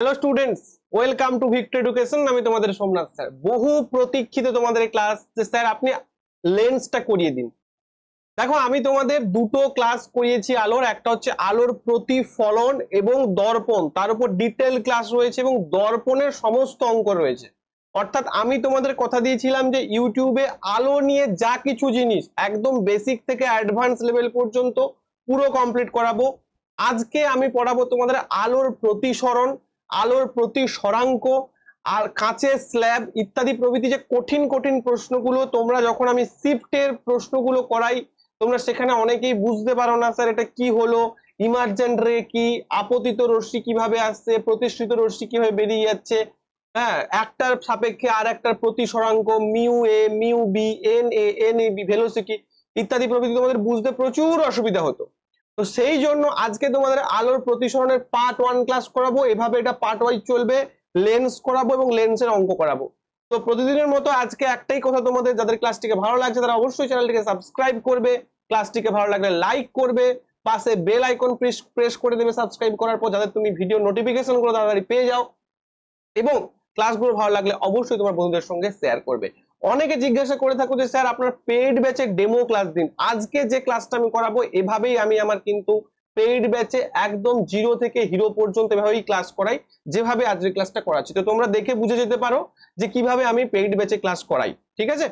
hello students welcome to Victor education আমি তোমাদের Somnath sir বহু প্রতীক্ষিত তোমাদের ক্লাস স্যার আপনি লেন্সটা করিয়ে দিন দেখো আমি তোমাদের দুটো ক্লাস করিয়েছি আলোর একটা হচ্ছে আলোর প্রতিফলন এবং দর্পণ তার উপর ডিটেল ক্লাস রয়েছে এবং দর্পণের সমস্ত অঙ্ক রয়েছে অর্থাৎ আমি তোমাদের কথা দিয়েছিলাম যে ইউটিউবে আলো নিয়ে যা কিছু জিনিস একদম বেসিক থেকে অ্যাডভান্স লেভেল পর্যন্ত পুরো কমপ্লিট করাবো আজকে আমি পড়াবো তোমাদের আলোর প্রতিসরণ আলোর প্রতি সরাঙ্ক আর কাঁচের স্ল্যাব ইত্যাদি প্রভৃতি যে কঠিন কঠিন প্রশ্নগুলো তোমরা যখন আমি শিফটের প্রশ্নগুলো করাই তোমরা সেখানে অনেকেই বুঝতে পারো না স্যার এটা কি হলো ইমার্জেন্ট রে কি আপতিত রশ্মি কিভাবে আসছে প্রতিষ্ঠিত রশ্মি কিভাবে বেরিয়ে যাচ্ছে হ্যাঁ একটার সাপেক্ষে আর একটার প্রতি সরাঙ্ক mu A mu B N A N A B velocity ইত্যাদি প্রভৃতি তোমাদের বুঝতে প্রচুর অসুবিধা হতো তো সেই জন্য আজকে তোমাদের আলোর প্রতিসরণের পার্ট ওয়ান ক্লাস করাবো এভাবে এটা পার্ট ওয়াইজ চলবে লেন্স করাবো এবং লেন্সের অঙ্ক করাবো তো প্রতিদিনের মতো আজকে একটাই কথা তোমাদের যাদের ক্লাসটিকে ভালো লাগছে তারা অবশ্যই চ্যানেলটিকে সাবস্ক্রাইব করবে ক্লাসটিকে ভালো লাগলে লাইক করবে পাশে বেল আইকন প্রেস প্রেস করে দেবে সাবস্ক্রাইব করার পর যাতে তুমি ভিডিও নোটিফিকেশনগুলো তাড়াতাড়ি পেয়ে যাও এবং ক্লাসগুলো ভালো লাগলে অবশ্যই তোমার বন্ধুদের সঙ্গে শেয়ার করবে অনেকে জিজ্ঞাসা করে থাকো যে স্যার আপনার পেইড ব্যাচে ডেমো ক্লাস দিন আজকে যে ক্লাসটা আমি করাবো এভাবেই আমি আমার কিন্তু পেইড ব্যাচে একদম জিরো থেকে হিরো পর্যন্ত এভাবেই ক্লাস করাই যেভাবে আজকের ক্লাসটা করাচ্ছি তো তোমরা দেখে বুঝে যেতে পারো যে কিভাবে আমি পেইড ব্যাচে ক্লাস করাই ঠিক আছে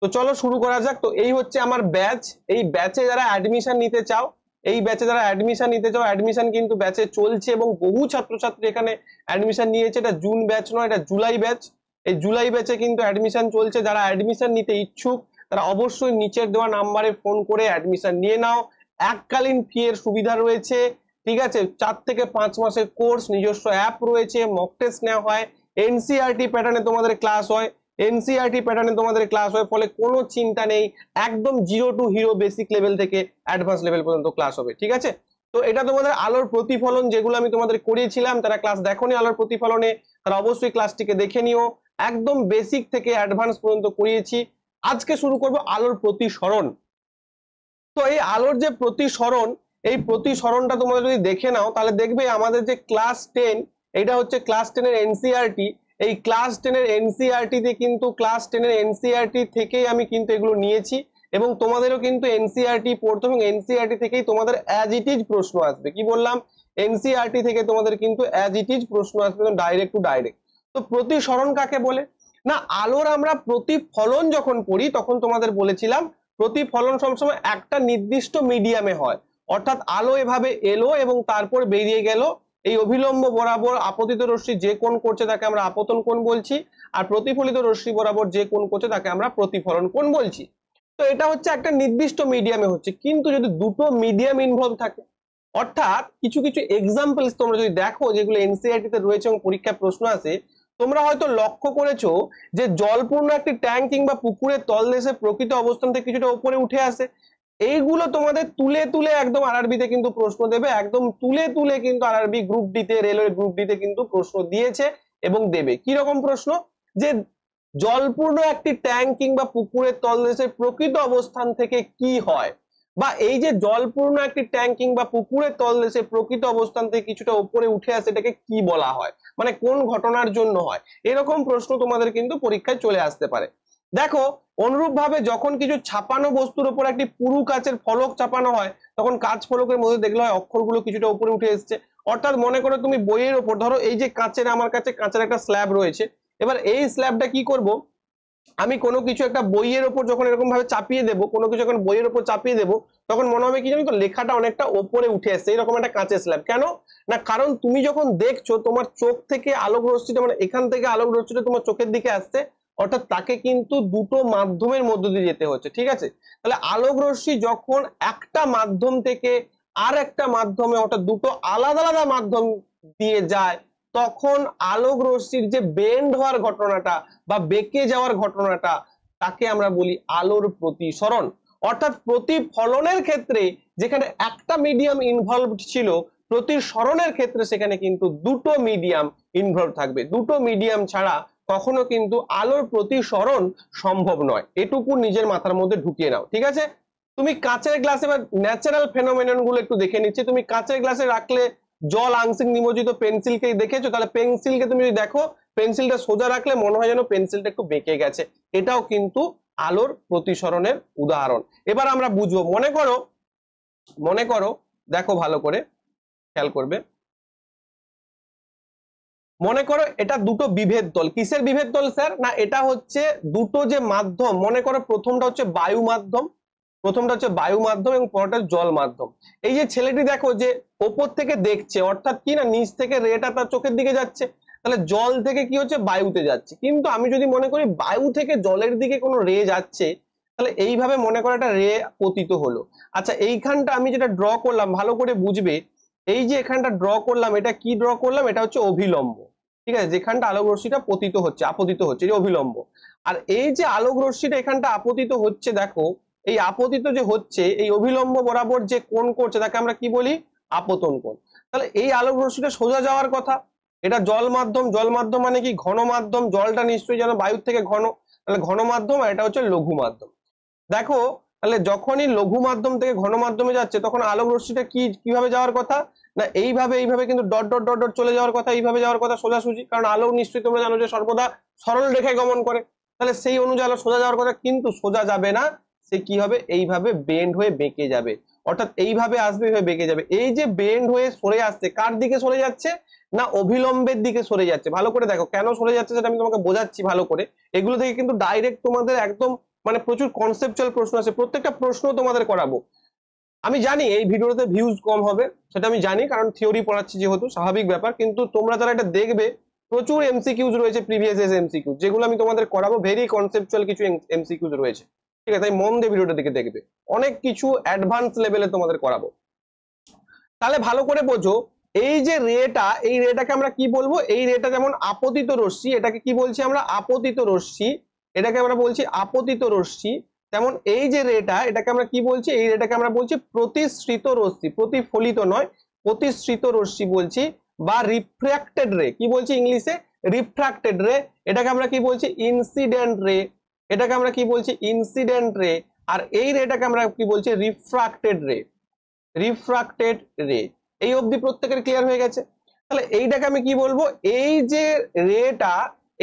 তো চলো শুরু করা যাক তো এই হচ্ছে আমার ব্যাচ এই ব্যাচে যারা অ্যাডমিশন নিতে চাও এই ব্যাচে যারা অ্যাডমিশন নিতে চাও অ্যাডমিশন কিন্তু ব্যাচে চলছে এবং বহু ছাত্রছাত্রী এখানে অ্যাডমিশন নিয়েছে এটা জুন ব্যাচ নয় এটা জুলাই ব্যাচ এই জুলাই ব্যাচে কিন্তু অ্যাডমিশন চলছে যারা অ্যাডমিশন নিতে ইচ্ছুক তারা অবশ্যই নিচের দেওয়া নাম্বারে ফোন করে অ্যাডমিশন নিয়ে নাও এককালীন ফি এর সুবিধা রয়েছে ঠিক আছে চার থেকে পাঁচ মাসের কোর্স নিজস্ব অ্যাপ রয়েছে মক টেস্ট নেওয়া হয় e এনসিআরটি প্যাটার্নে তোমাদের ক্লাস হয় e এনসিআরটি প্যাটার্নে তোমাদের ক্লাস হয় ফলে কোনো চিন্তা নেই একদম zero to hero basic level থেকে অ্যাডভান্স লেভেল পর্যন্ত ক্লাস হবে ঠিক আছে তো এটা তোমাদের আলোর প্রতিফলন যেগুলো আমি তোমাদের করিয়েছিলাম তারা ক্লাস দেখো আলোর প্রতিফলনে তারা অবশ্যই ক্লাসটিকে দেখে নিও একদম বেসিক থেকে অ্যাডভান্স পর্যন্ত করিয়েছি আজকে শুরু করব আলোর প্রতিসরণ তো এই আলোর যে প্রতিসরণ এই প্রতিসরণটা তোমরা যদি দেখে নাও তাহলে দেখবে আমাদের যে ক্লাস টেন এটা হচ্ছে ক্লাস টেনের এনসিআরটি এই ক্লাস টেনের এনসিআরটিতে কিন্তু ক্লাস টেনের এনসিআরটি থেকেই আমি কিন্তু এগুলো নিয়েছি এবং তোমাদেরও কিন্তু এনসিআরটি e পড়তো এবং এনসিআরটি e থেকেই তোমাদের অ্যাজ ইট ইজ প্রশ্ন আসবে কি বললাম এনসিআরটি e থেকে তোমাদের কিন্তু অ্যাজ ইট ইজ প্রশ্ন আসবে ডাইরেক্ট টু ডাইরেক্ট তো প্রতিসরণ কাকে বলে না আলোর আমরা প্রতিফলন যখন পড়ি তখন তোমাদের বলেছিলাম প্রতিফলন সবসময় একটা নির্দিষ্ট মিডিয়ামে হয় অর্থাৎ আলো এভাবে এলো এবং তারপর বেরিয়ে গেল এই অভিলম্ব বরাবর আপতিত রশ্মি যে কোন করছে তাকে আমরা আপতন কোন বলছি আর প্রতিফলিত রশ্মি বরাবর যে কোন করছে তাকে আমরা প্রতিফলন কোন বলছি তো এটা হচ্ছে একটা নির্দিষ্ট মিডিয়ামে হচ্ছে কিন্তু যদি দুটো মিডিয়াম ইনভলভ থাকে অর্থাৎ কিছু কিছু এক্সাম্পলস তোমরা যদি দেখো যেগুলো এনসিআরটিতে রয়েছে এবং পরীক্ষা প্রশ্ন আছে তোমরা হয়তো লক্ষ্য করেছো যে জলপূর্ণ একটি ট্যাঙ্ক কিংবা পুকুরের তলদেশে প্রকৃত অবস্থান থেকে কিছুটা উপরে উঠে আসে এইগুলো তোমাদের তুলে তুলে একদম আরআরবিতে কিন্তু প্রশ্ন দেবে একদম তুলে তুলে কিন্তু আরআরবি গ্রুপ ডিতে রেলওয়ে গ্রুপ ডিতে কিন্তু প্রশ্ন দিয়েছে এবং দেবে কি রকম প্রশ্ন যে জলপূর্ণ একটি ট্যাঙ্ক কিংবা পুকুরের তলদেশের প্রকৃত অবস্থান থেকে কি হয় বা এই যে জলপূর্ণ একটি ট্যাঙ্ক কিংবা পুকুরের তলদেশে প্রকৃত অবস্থান থেকে কিছুটা উপরে উঠে আসে এটাকে কি বলা হয় মানে কোন ঘটনার জন্য হয় এরকম প্রশ্ন তোমাদের কিন্তু পরীক্ষায় চলে আসতে পারে দেখো অনুরূপভাবে যখন কিছু ছাপানো বস্তুর উপর একটি পুরু কাচের ফলক চাপানো হয় তখন কাঁচ ফলকের মধ্যে দেখলে হয় অক্ষরগুলো কিছুটা উপরে উঠে এসছে অর্থাৎ মনে করো তুমি বইয়ের ওপর ধরো এই যে কাঁচের আমার কাছে কাঁচের একটা স্ল্যাব রয়েছে এবার এই স্ল্যাবটা কি করব আমি কোনো কিছু একটা বইয়ের ওপর যখন এরকম ভাবে চাপিয়ে দেবো কোনো কিছু যখন বইয়ের ওপর চাপিয়ে দেবো তখন মনে হবে কি জানি তো লেখাটা অনেকটা ওপরে উঠে আসছে এরকম একটা কাঁচের স্ল্যাব কেন না কারণ তুমি যখন দেখছো তোমার চোখ থেকে আলোক রশ্মিটা মানে এখান থেকে আলোক রশ্মিটা তোমার চোখের দিকে আসছে অর্থাৎ তাকে কিন্তু দুটো মাধ্যমের মধ্য দিয়ে যেতে হচ্ছে ঠিক আছে তাহলে আলোক রশ্মি যখন একটা মাধ্যম থেকে আর একটা মাধ্যমে অর্থাৎ দুটো আলাদা আলাদা মাধ্যম দিয়ে যায় তখন আলোক রশ্মির যে বেন্ড হওয়ার ঘটনাটা বা বেঁকে যাওয়ার ঘটনাটা তাকে আমরা বলি আলোর প্রতিসরণ অর্থাৎ প্রতিফলনের ক্ষেত্রে যেখানে একটা মিডিয়াম ইনভলভ ছিল প্রতিসরণের ক্ষেত্রে সেখানে কিন্তু দুটো মিডিয়াম ইনভলভ থাকবে দুটো মিডিয়াম ছাড়া কখনো কিন্তু আলোর প্রতিসরণ সম্ভব নয় এটুকু নিজের মাথার মধ্যে ঢুকিয়ে নাও ঠিক আছে তুমি কাঁচের গ্লাস এবার ন্যাচারাল ফেনোমেনন গুলো একটু দেখে নিচ্ছি তুমি কাঁচের গ্লাসে রাখলে জল আংশিক নিমজ্জিত পেন্সিলকে দেখেছো তাহলে পেন্সিলকে তুমি যদি দেখো পেন্সিলটা সোজা রাখলে মনে হয় যেন পেন্সিলটা একটু বেঁকে গেছে এটাও কিন্তু আলোর প্রতিসরণের উদাহরণ এবার আমরা বুঝবো মনে করো মনে করো দেখো ভালো করে খেয়াল করবে মনে করো এটা দুটো বিভেদ দল কিসের বিভেদ দল স্যার না এটা হচ্ছে দুটো যে মাধ্যম মনে করো প্রথমটা হচ্ছে বায়ু মাধ্যম প্রথমটা হচ্ছে বায়ু মাধ্যম এবং পরটা জল মাধ্যম এই যে ছেলেটি দেখো যে ওপর থেকে দেখছে অর্থাৎ কি না নিচ থেকে রেটা তার চোখের দিকে যাচ্ছে তাহলে জল থেকে কি হচ্ছে বায়ুতে যাচ্ছে কিন্তু আমি যদি মনে করি বায়ু থেকে জলের দিকে কোনো রে যাচ্ছে তাহলে এইভাবে মনে করো একটা রে পতিত হলো আচ্ছা এইখানটা আমি যেটা ড্র করলাম ভালো করে বুঝবে এই যে এখানটা ড্র করলাম এটা কি ড্র করলাম এটা হচ্ছে অভিলম্ব ঠিক আছে যেখানটা আলোক রশ্মিটা পতিত হচ্ছে আপতিত হচ্ছে যে অভিলম্ব আর এই যে আলোক রশ্মিটা এখানটা আপতিত হচ্ছে দেখো এই আপতিত যে হচ্ছে এই অভিলম্ব বরাবর যে কোন করছে তাকে আমরা কি বলি আপতন কোন তাহলে এই আলোক রশ্মিটা সোজা যাওয়ার কথা এটা জল মাধ্যম জল মাধ্যম মানে কি ঘন মাধ্যম জলটা নিশ্চয়ই যেন বায়ুর থেকে ঘন তাহলে ঘন মাধ্যম আর এটা হচ্ছে লঘু মাধ্যম দেখো তাহলে যখনই লঘু মাধ্যম থেকে ঘন মাধ্যমে যাচ্ছে তখন আলোক রশ্মিটা কি কিভাবে যাওয়ার কথা না এইভাবে এইভাবে কিন্তু ডট ডট ডট ডট চলে যাওয়ার কথা এইভাবে যাওয়ার কথা সোজাসুজি কারণ আলো নিশ্চয়ই তোমরা জানো যে সর্বদা সরল রেখায় গমন করে তাহলে সেই অনুযায়ী আলো সোজা যাওয়ার কথা কিন্তু সোজা যাবে না সে কি হবে এইভাবে বেন্ড হয়ে বেঁকে যাবে অর্থাৎ এইভাবে আসবে এইভাবে বেঁকে যাবে এই যে বেন্ড হয়ে সরে আসছে কার দিকে সরে যাচ্ছে না অভিলম্বের দিকে সরে যাচ্ছে ভালো করে দেখো কেন সরে যাচ্ছে সেটা আমি তোমাকে বোঝাচ্ছি ভালো করে এগুলো থেকে কিন্তু ডাইরেক্ট তোমাদের একদম মানে প্রচুর কনসেপচুয়াল প্রশ্ন আছে প্রত্যেকটা প্রশ্ন তোমাদের করাবো আমি জানি এই ভিডিওতে ভিউজ কম হবে সেটা আমি জানি কারণ থিওরি পড়াচ্ছি যেহেতু স্বাভাবিক ব্যাপার কিন্তু তোমরা যারা এটা দেখবে প্রচুর এমসিকিউজ রয়েছে প্রিভিয়াস এস এমসিকিউ যেগুলো আমি তোমাদের করাবো ভেরি কনসেপচুয়াল কিছু এমসিকিউজ রয়েছে ঠিক আছে তাই মন দিয়ে ভিডিওটা দেখে দেখবে অনেক কিছু অ্যাডভান্স লেভেলে তোমাদের করাবো তাহলে ভালো করে বোঝো এই যে রেটা এই রেটাকে আমরা কি বলবো এই রেটা যেমন আপতিত রশ্মি এটাকে কি বলছি আমরা আপতিত রশ্মি এটাকে আমরা বলছি আপতিত রশ্মি তেমন এই যে রেটা এটাকে আমরা কি বলছি এই রেটাকে আমরা বলছি প্রতিশ্রিত রশ্মি প্রতিফলিত নয় প্রতিশ্রিত রশ্মি বলছি বা রিফ্র্যাক্টেড রে কি বলছি ইংলিশে রিফ্র্যাক্টেড রে এটাকে আমরা কি বলছি ইনসিডেন্ট রে এটাকে আমরা কি বলছি ইনসিডেন্ট রে আর এই রেটাকে আমরা কি বলছি রিফ্রাক্টেড রে রিফ্রাক্টেড রে এই অবধি প্রত্যেকের ক্লিয়ার হয়ে গেছে তাহলে এইটাকে আমি কি বলবো এই যে রেটা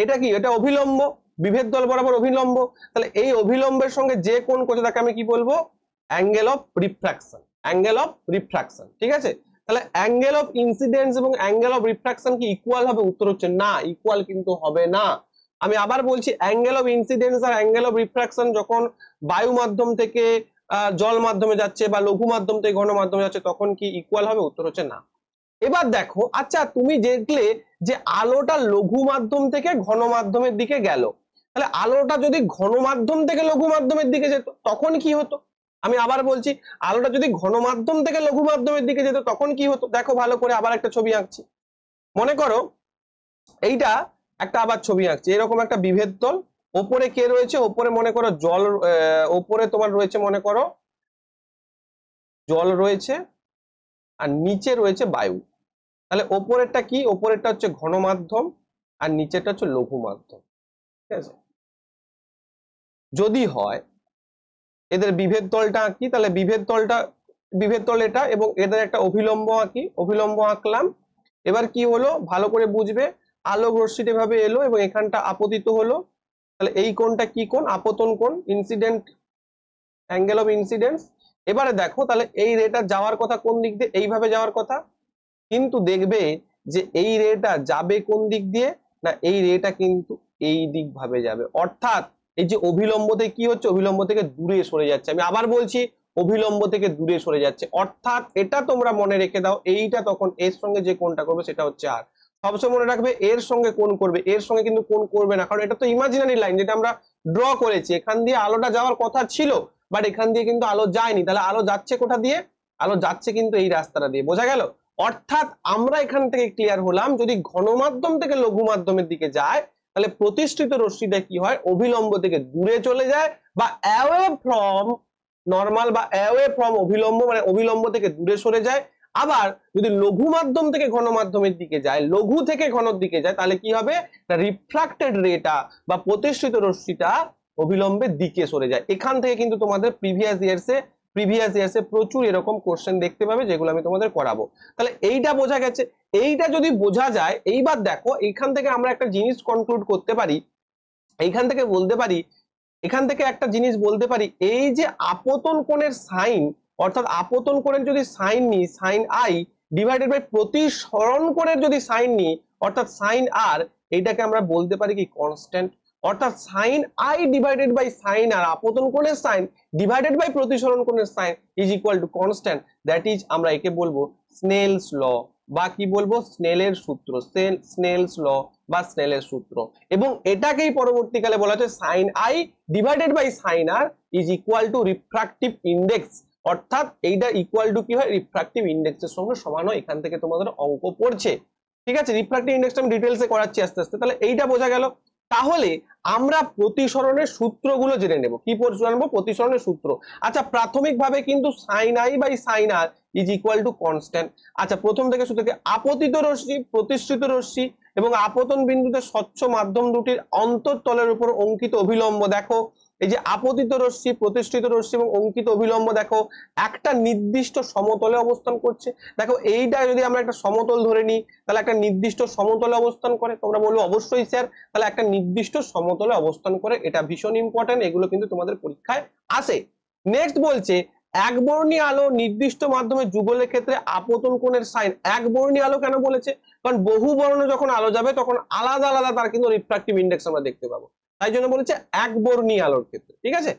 এটা কি এটা অভিলম্ব বিভেদ দল বরাবর অভিলম্ব তাহলে এই অভিলম্বের সঙ্গে যে কোন করছে তাকে আমি কি বলবো angle of refraction angle of refraction ঠিক আছে তাহলে অ্যাঙ্গেল অফ ইনসিডেন্স এবং অ্যাঙ্গেল অফ রিফ্রাকশন কি ইকুয়াল হবে উত্তর হচ্ছে না ইকুয়াল কিন্তু হবে না আমি আবার বলছি অ্যাঙ্গেল অফ ইনসিডেন্স আর অ্যাঙ্গেল অফ রিফ্রাকশন যখন বায়ু মাধ্যম থেকে জল মাধ্যমে যাচ্ছে বা লঘু মাধ্যম থেকে ঘন মাধ্যমে যাচ্ছে তখন কি ইকুয়াল হবে উত্তর হচ্ছে না এবার দেখো আচ্ছা তুমি দেখলে যে আলোটা লঘু মাধ্যম থেকে ঘন মাধ্যমের দিকে গেল তাহলে আলোটা যদি ঘন মাধ্যম থেকে লঘু মাধ্যমের দিকে যেত তখন কি হতো আমি আবার বলছি আলোটা যদি ঘন মাধ্যম থেকে লঘু মাধ্যমের দিকে যেত তখন কি হতো দেখো ভালো করে আবার একটা ছবি আঁকছি মনে করো এইটা একটা আবার ছবি আঁকছে এরকম একটা বিভেদ তল ওপরে কে রয়েছে ওপরে মনে করো জল ওপরে তোমার রয়েছে মনে করো জল রয়েছে আর নিচে রয়েছে বায়ু তাহলে ওপরেরটা কি ওপরেরটা হচ্ছে ঘন মাধ্যম আর নিচেরটা হচ্ছে লঘু মাধ্যম ঠিক আছে যদি হয় এদের বিভেদ তলটা আঁকি তাহলে বিভেদ তলটা বিভেদ তল এটা এবং এদের একটা অভিলম্ব আঁকি অভিলম্ব আঁকলাম এবার কি হলো ভালো করে বুঝবে আলো ঘর্ষিত ভাবে এলো এবং এখানটা আপতিত হলো তাহলে এই কোনটা কি কোন আপতন কোন ইনসিডেন্ট অ্যাঙ্গেল অফ ইনসিডেন্স এবারে দেখো তাহলে এই রেটা যাওয়ার কথা কোন দিক দিয়ে এইভাবে যাওয়ার কথা কিন্তু দেখবে যে এই রেটা যাবে কোন দিক দিয়ে না এই রেটা কিন্তু এই দিক ভাবে যাবে অর্থাৎ এই যে অভিলম্ব থেকে কি হচ্ছে অভিলম্ব থেকে দূরে সরে যাচ্ছে আমি আবার বলছি অভিলম্ব থেকে দূরে সরে যাচ্ছে অর্থাৎ এটা তোমরা মনে রেখে দাও এইটা তখন এর সঙ্গে যে কোনটা করবে সেটা হচ্ছে আর সবসময় মনে রাখবে এর সঙ্গে কোন করবে এর সঙ্গে কিন্তু কোন করবে না কারণ এটা তো ইমাজিনারি লাইন যেটা আমরা ড্র করেছি এখান দিয়ে আলোটা যাওয়ার কথা ছিল বাট এখান দিয়ে কিন্তু আলো যায়নি তাহলে আলো যাচ্ছে কোথা দিয়ে আলো যাচ্ছে কিন্তু এই রাস্তাটা দিয়ে বোঝা গেল অর্থাৎ আমরা এখান থেকে ক্লিয়ার হলাম যদি ঘনমাধ্যম থেকে লঘু মাধ্যমের দিকে যায় তাহলে প্রতিষ্ঠিত রশ্মিটা কি হয় অভিলম্ব থেকে দূরে চলে যায় বা অ্যাওয়ে ফ্রম নর্মাল বা অ্যাওয়ে ফ্রম অভিলম্ব মানে অভিলম্ব থেকে দূরে সরে যায় আবার যদি লঘু মাধ্যম থেকে ঘন মাধ্যমের দিকে যায় লঘু থেকে ঘনর দিকে যায় তাহলে কি হবে রিফ্রাক্টেড রেটা বা প্রতিষ্ঠিত রশ্মিটা অবিলম্বে দিকে সরে যায় এখান থেকে কিন্তু তোমাদের প্রিভিয়াস ইয়ার্সে প্রিভিয়াস ইয়ার্সে প্রচুর এরকম কোশ্চেন দেখতে পাবে যেগুলো আমি তোমাদের করাবো তাহলে এইটা বোঝা গেছে এইটা যদি বোঝা যায় এইবার দেখো এইখান থেকে আমরা একটা জিনিস কনক্লুড করতে পারি এইখান থেকে বলতে পারি এখান থেকে একটা জিনিস বলতে পারি এই যে আপতন কোণের সাইন অর্থাৎ আপতন করে যদি সাইন নি সাইন আই ডিভাইডেড বাই প্রতিসরণ করে যদি সাইন নি অর্থাৎ সাইন আর এইটাকে আমরা বলতে পারি কি কনস্ট্যান্ট অর্থাৎ sine I divided by sine R আপতন কোণের সাইন ডিভাইডেড বাই প্রতিসরণ কোণের sine is equal to constant that is আমরা একে বলবো স্নেলস ল বা কি বলবো স্নেলের সূত্র স্নেলস ল বা স্নেলের সূত্র এবং এটাকেই পরবর্তীকালে বলা হচ্ছে sine I divided by sine R is equal to refractive index অর্থাৎ এইটা ইকুয়াল টু কি হয় রিফ্রাকটিভ ইন্ডেক্সের সঙ্গে সমান হয় এখান থেকে তোমাদের অঙ্ক পড়ছে ঠিক আছে রিফ্রাকটিভ ইন্ডেক্সটা আমি ডিটেলসে করাচ্ছি আস্তে আস্তে তাহলে এইটা বোঝা গেল তাহলে আমরা প্রতিসরণের সূত্রগুলো জেনে নেব কি জানবো প্রতিসরণের সূত্র আচ্ছা প্রাথমিকভাবে কিন্তু sine I by sine R is equal to constant আচ্ছা প্রথম থেকে শুধু আপতিত রশ্মি প্রতিষ্ঠিত রশ্মি এবং আপতন বিন্দুতে স্বচ্ছ মাধ্যম দুটির অন্তর তলের উপর অঙ্কিত অভিলম্ব দেখো এই যে আপতিত রশ্মি প্রতিষ্ঠিত রশ্মি এবং অঙ্কিত অভিলম্ব দেখো একটা নির্দিষ্ট সমতলে অবস্থান করছে দেখো এইটা যদি আমরা একটা সমতল ধরে নিই তাহলে একটা নির্দিষ্ট সমতলে অবস্থান করে তোমরা বলবো অবশ্যই স্যার তাহলে একটা নির্দিষ্ট সমতলে অবস্থান করে এটা ভীষণ ইম্পর্টেন্ট এগুলো কিন্তু তোমাদের পরীক্ষায় আসে নেক্সট বলছে একবর্ণী আলো নির্দিষ্ট মাধ্যমে যুগলের ক্ষেত্রে আপতন কোণের সাইন একবর্ণী আলো কেন বলেছে কারণ বহু বর্ণ যখন আলো যাবে তখন আলাদা আলাদা তার কিন্তু রিফ্রাকটিভ ইন্ডেক্স আমরা দেখতে পাবো তাই জন্য বলেছে একবর্ণী আলোর ক্ষেত্রে ঠিক আছে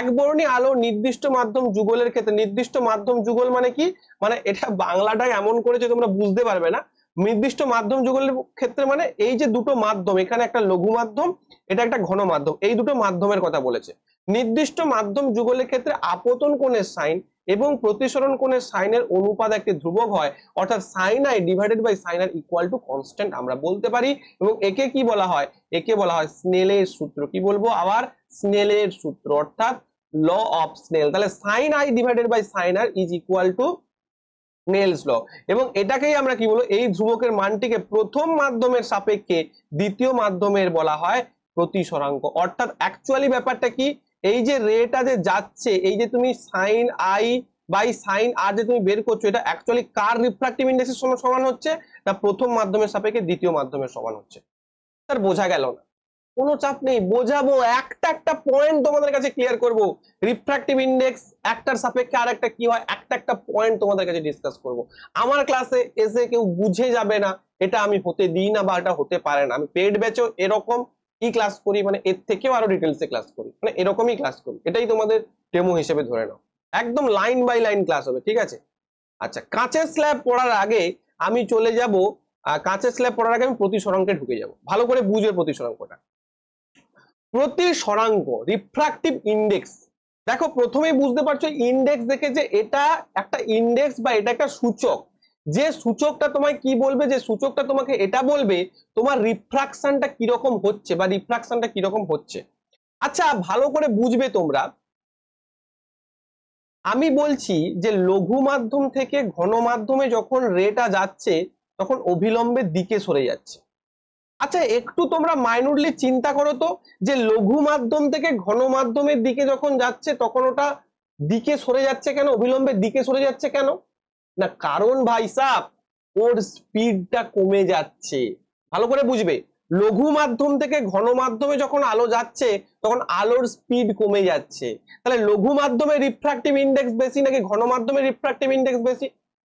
একবর্ণী আলো নির্দিষ্ট মাধ্যম যুগলের ক্ষেত্রে নির্দিষ্ট মাধ্যম যুগল মানে কি মানে এটা বাংলাটাই এমন করেছে তোমরা বুঝতে পারবে না নির্দিষ্ট মাধ্যম যুগলের ক্ষেত্রে মানে এই যে দুটো মাধ্যম এখানে একটা লঘু মাধ্যম এটা একটা ঘন মাধ্যম এই দুটো মাধ্যমের কথা বলেছে নির্দিষ্ট মাধ্যম যুগলের ক্ষেত্রে আপতন কোণের সাইন এবং প্রতিসরণ কোণের সাইনের অনুপাত একটি ধ্রুবক হয় অর্থাৎ sine I divided by sine R equal to constant আমরা বলতে পারি এবং একে কি বলা হয় একে বলা হয় স্নেলের সূত্র কি বলবো আবার স্নেলের সূত্র অর্থাৎ ল অফ স্নেল তাহলে sine I divided by sine R is equal to Snell's law এবং এটাকেই আমরা কি বলবো এই ধ্রুবকের মানটিকে প্রথম মাধ্যমের সাপেক্ষে দ্বিতীয় মাধ্যমের বলা হয় প্রতিসরাঙ্ক অর্থাৎ অ্যাকচুয়ালি ব্যাপারটা কি এই যে রেটা যে যাচ্ছে এই যে তুমি sine I by sine R যে তুমি বের করছো এটা অ্যাকচুয়ালি কার রিফ্রাক্টিভ ইন্ডেক্সের সমান সমান হচ্ছে না প্রথম মাধ্যমের সাপেক্ষে দ্বিতীয় মাধ্যমের সমান হচ্ছে তার বোঝা গেল না কোনো চাপ নেই বোঝাবো একটা একটা পয়েন্ট তোমাদের কাছে ক্লিয়ার করব রিফ্র্যাক্টিভ ইন্ডেক্স একটার সাপেক্ষে আর একটা কি হয় একটা একটা পয়েন্ট তোমাদের কাছে ডিসকাস করব আমার ক্লাসে এসে কেউ বুঝে যাবে না এটা আমি হতে দিই না বা এটা হতে পারে না আমি পেড ব্যাচও এরকম কি ক্লাস করি মানে এর থেকেও আরো ডিটেলসে ক্লাস করি মানে এরকমই ক্লাস করি এটাই তোমাদের ডেমো হিসেবে ধরে নাও একদম লাইন বাই লাইন ক্লাস হবে ঠিক আছে আচ্ছা কাঁচের স্ল্যাব পড়ার আগে আমি চলে যাব কাঁচের স্ল্যাব পড়ার আগে আমি প্রতি সরাঙ্কে ঢুকে যাব ভালো করে বুঝবে প্রতি সরাঙ্কটা প্রতি সরাঙ্ক রিফ্রাক্টিভ ইন্ডেক্স দেখো প্রথমেই বুঝতে পারছো ইন্ডেক্স দেখে যে এটা একটা ইন্ডেক্স বা এটা একটা সূচক যে সূচকটা তোমায় কি বলবে যে সূচকটা তোমাকে এটা বলবে তোমার রিফ্রাকশনটা কিরকম হচ্ছে বা রিফ্রাকশনটা কিরকম হচ্ছে আচ্ছা ভালো করে বুঝবে তোমরা আমি বলছি যে লঘু মাধ্যম থেকে ঘন মাধ্যমে যখন রেটা যাচ্ছে তখন অবিলম্বে দিকে সরে যাচ্ছে আচ্ছা একটু তোমরা মাইনুরলি চিন্তা করো তো যে লঘু মাধ্যম থেকে ঘন মাধ্যমের দিকে যখন যাচ্ছে তখন ওটা দিকে সরে যাচ্ছে কেন অবিলম্বে দিকে সরে যাচ্ছে কেন না কারণ ভাই সাহ ওর স্পিডটা কমে যাচ্ছে ভালো করে বুঝবে লঘু মাধ্যম থেকে ঘন মাধ্যমে যখন আলো যাচ্ছে তখন আলোর স্পিড কমে যাচ্ছে তাহলে লঘু মাধ্যমে রিফ্রাক্টিভ ইন্ডেক্স বেশি নাকি ঘন মাধ্যমে রিফ্রাক্টিভ ইন্ডেক্স বেশি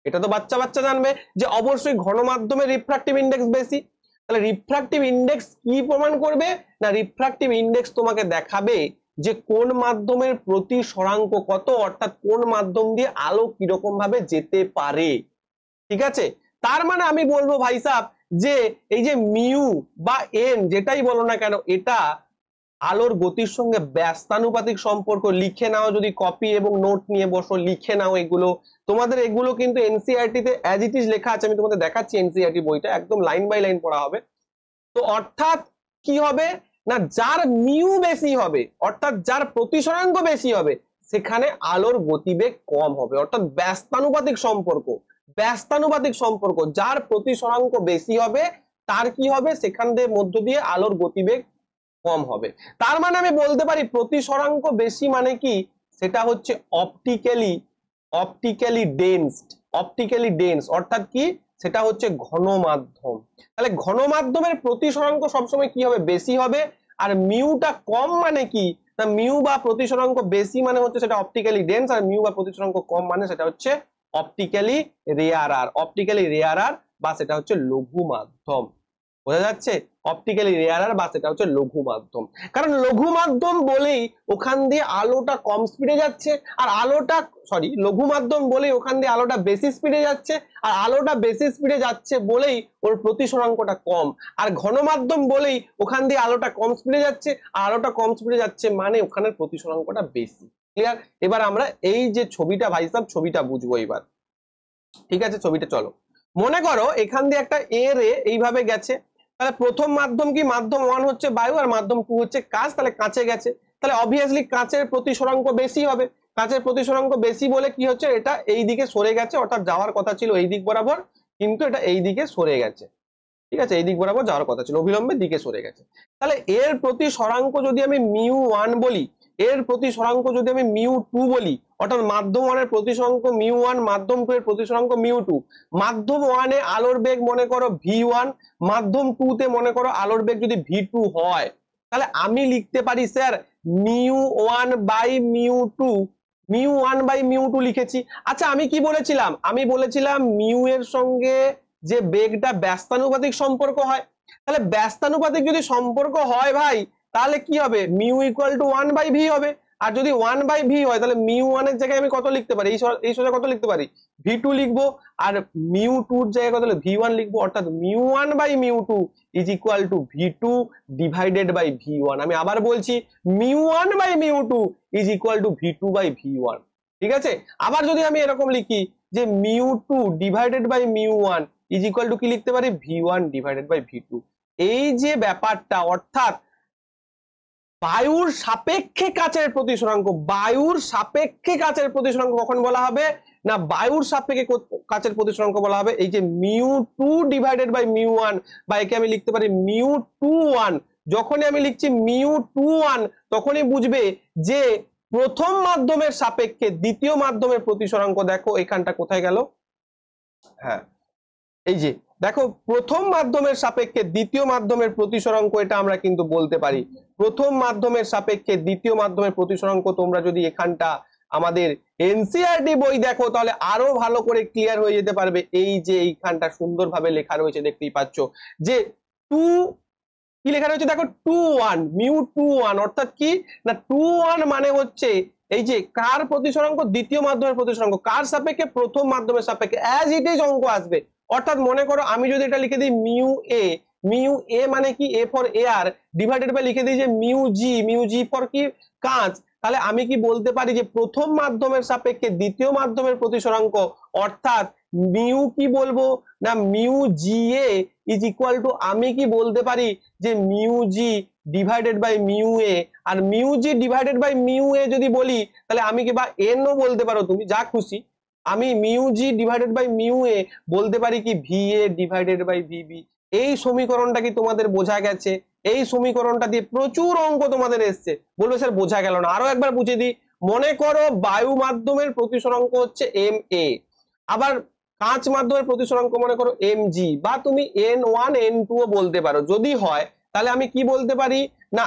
এটা তো বাচ্চা বাচ্চা জানবে যে অবশ্যই ঘন মাধ্যমে রিফ্রাক্টিভ ইন্ডেক্স বেশি তাহলে রিফ্রাক্টিভ ইন্ডেক্স কি প্রমাণ করবে না রিফ্রাক্টিভ ইন্ডেক্স তোমাকে দেখাবে যে কোন মাধ্যমের প্রতি সরাঙ্ক কত অর্থাৎ কোন মাধ্যম দিয়ে আলো কিরকম ভাবে যেতে পারে ঠিক আছে তার মানে আমি বলবো ভাই সাহ যে এই যে মিউ বা এন যেটাই বলো না কেন এটা আলোর গতির সঙ্গে ব্যস্তানুপাতিক সম্পর্ক লিখে নাও যদি কপি এবং নোট নিয়ে বসো লিখে নাও এগুলো তোমাদের এগুলো কিন্তু এনসিআরটিতে অ্যাজ ইট ইজ লেখা আছে আমি তোমাদের দেখাচ্ছি এনসিআরটি e বইটা একদম লাইন বাই লাইন পড়া হবে তো অর্থাৎ কি হবে না যার মিউ বেশি হবে অর্থাৎ যার প্রতিসরাঙ্ক বেশি হবে সেখানে আলোর গতিবেগ কম হবে অর্থাৎ ব্যস্তানুপাতিক সম্পর্ক ব্যস্তানুপাতিক সম্পর্ক যার প্রতিসরাঙ্ক বেশি হবে তার কি হবে সেখান দিয়ে মধ্য দিয়ে আলোর গতিবেগ কম হবে তার মানে আমি বলতে পারি প্রতিসরাঙ্ক বেশি মানে কি সেটা হচ্ছে optically optically densed optically dense অর্থাৎ কি সেটা হচ্ছে ঘন মাধ্যম তাহলে ঘন মাধ্যমের প্রতিসরাঙ্ক সবসময় কি হবে বেশি হবে আর মিউটা কম মানে কি না মিউ বা প্রতিসরাঙ্ক বেশি মানে হচ্ছে সেটা অপটিক্যালি ডেন্স আর মিউ বা প্রতিসরাঙ্ক কম মানে সেটা হচ্ছে অপটিক্যালি রেয়ার আর অপটিক্যালি রেয়ার আর বা সেটা হচ্ছে লঘু মাধ্যম বোঝা যাচ্ছে অপটিক্যালি রেয়ারার বা সেটা হচ্ছে লঘু মাধ্যম কারণ লঘু মাধ্যম বলেই ওখান দিয়ে আলোটা কম স্পিডে যাচ্ছে আর আলোটা সরি লঘু মাধ্যম বলেই ওখান দিয়ে আলোটা বেশি স্পিডে যাচ্ছে আর আলোটা বেশি স্পিডে যাচ্ছে বলেই ওর প্রতিসরাঙ্কটা কম আর ঘন মাধ্যম বলেই ওখান দিয়ে আলোটা কম স্পিডে যাচ্ছে আর আলোটা কম স্পিডে যাচ্ছে মানে ওখানের প্রতিসরাঙ্কটা বেশি ক্লিয়ার এবার আমরা এই যে ছবিটা ভাই সাহেব ছবিটা বুঝবো এবার ঠিক আছে ছবিটা চলো মনে করো এখান দিয়ে একটা এ রে এইভাবে গেছে তাহলে প্রথম মাধ্যম কি মাধ্যম ওয়ান হচ্ছে বায়ু আর মাধ্যম টু হচ্ছে কাঁচ তাহলে কাঁচে গেছে তাহলে অবভিয়াসলি কাঁচের প্রতিসরাঙ্ক বেশি হবে কাঁচের প্রতিসরাঙ্ক বেশি বলে কি হচ্ছে এটা এই দিকে সরে গেছে অর্থাৎ যাওয়ার কথা ছিল এই দিক বরাবর কিন্তু এটা এই দিকে সরে গেছে ঠিক আছে এই দিক বরাবর যাওয়ার কথা ছিল অবিলম্বে দিকে সরে গেছে তাহলে এর প্রতি সরাঙ্ক যদি আমি মিউ ওয়ান বলি এর প্রতিসরাঙ্ক যদি আমি মিউ টু বলি অর্থাৎ মাধ্যম ওয়ানের প্রতিসরাঙ্ক মিউ ওয়ান মাধ্যম টু এর প্রতিসরাঙ্ক মিউ টু মাধ্যম ওয়ানে আলোর বেগ মনে করো ভি ওয়ান মাধ্যম টু তে মনে করো আলোর বেগ যদি ভি টু হয় তাহলে আমি লিখতে পারি sir mu one by mu two mu one by mu two লিখেছি আচ্ছা আমি কি বলেছিলাম আমি বলেছিলাম মিউ এর সঙ্গে যে বেগটা ব্যস্তানুপাতিক সম্পর্ক হয় তাহলে ব্যস্তানুপাতিক যদি সম্পর্ক হয় ভাই তাহলে কি হবে mu equal to one by V হবে আর যদি ওয়ান বাই ভি হয় তাহলে মিউ ওয়ানের জায়গায় আমি কত লিখতে পারি এই সোজা কত লিখতে পারি ভি টু লিখবো আর মিউ টুর জায়গায় কত ভি ওয়ান লিখবো অর্থাৎ mu one by mu two is equal to V two divided by V one আমি আবার বলছি mu one by mu two is equal to V two by V one ঠিক আছে আবার যদি আমি এরকম লিখি যে mu two divided by mu one is equal to কি লিখতে পারি V one divided by V two এই যে ব্যাপারটা অর্থাৎ বায়ুর সাপেক্ষে কাচের প্রতিসরাঙ্ক বায়ুর সাপেক্ষে কাচের প্রতিসরাঙ্ক কখন বলা হবে না বায়ুর সাপেক্ষে কাচের প্রতিসরাঙ্ক বলা হবে এই যে mu two divided by mu one বা একে আমি লিখতে পারি মিউ টু ওয়ান যখনই আমি লিখছি মিউ টু ওয়ান তখনই বুঝবে যে প্রথম মাধ্যমের সাপেক্ষে দ্বিতীয় মাধ্যমের প্রতিসরাঙ্ক দেখো এখানটা কোথায় গেল হ্যাঁ এই যে দেখো প্রথম মাধ্যমের সাপেক্ষে দ্বিতীয় মাধ্যমের প্রতিসরাঙ্ক এটা আমরা কিন্তু বলতে পারি প্রথম মাধ্যমের সাপেক্ষে দ্বিতীয় মাধ্যমের প্রতিসরাঙ্ক তোমরা যদি এখানটা আমাদের এনসিআরটি বই দেখো তাহলে আরো ভালো করে ক্লিয়ার হয়ে যেতে পারবে এই যে এইখানটা সুন্দরভাবে লেখা রয়েছে দেখতেই পাচ্ছ যে টু কি লেখা রয়েছে দেখো two one mu two one অর্থাৎ কি না টু ওয়ান মানে হচ্ছে এই যে কার প্রতিসরাঙ্ক দ্বিতীয় মাধ্যমের প্রতিসরাঙ্ক কার সাপেক্ষে প্রথম মাধ্যমের সাপেক্ষে অ্যাজ ইট ইজ অঙ্ক আসবে অর্থাৎ মনে করো আমি যদি এটা লিখে দিই মিউ এ মিউ এ মানে কি A for air divided by লিখে দিই যে mu G mu G for কি কাঁচ তাহলে আমি কি বলতে পারি যে প্রথম মাধ্যমের সাপেক্ষে দ্বিতীয় মাধ্যমের প্রতিসরাঙ্ক অর্থাৎ মিউ কি বলবো না mu G A is equal to আমি কি বলতে পারি যে mu G divided by mu A আর mu G divided by mu A যদি বলি তাহলে আমি কি বা ও বলতে পারো তুমি যা খুশি আমি mu G divided by mu A বলতে পারি কি V A divided by V B এই সমীকরণটা কি তোমাদের বোঝা গেছে এই সমীকরণটা দিয়ে প্রচুর অঙ্ক তোমাদের এসছে বলবে স্যার বোঝা গেল না আরো একবার বুঝে দিই মনে করো বায়ু মাধ্যমের অঙ্ক হচ্ছে এম এ আবার কাঁচ মাধ্যমের অঙ্ক মনে করো এম জি বা তুমি এন ওয়ান এন টু বলতে পারো যদি হয় তাহলে আমি কি বলতে পারি না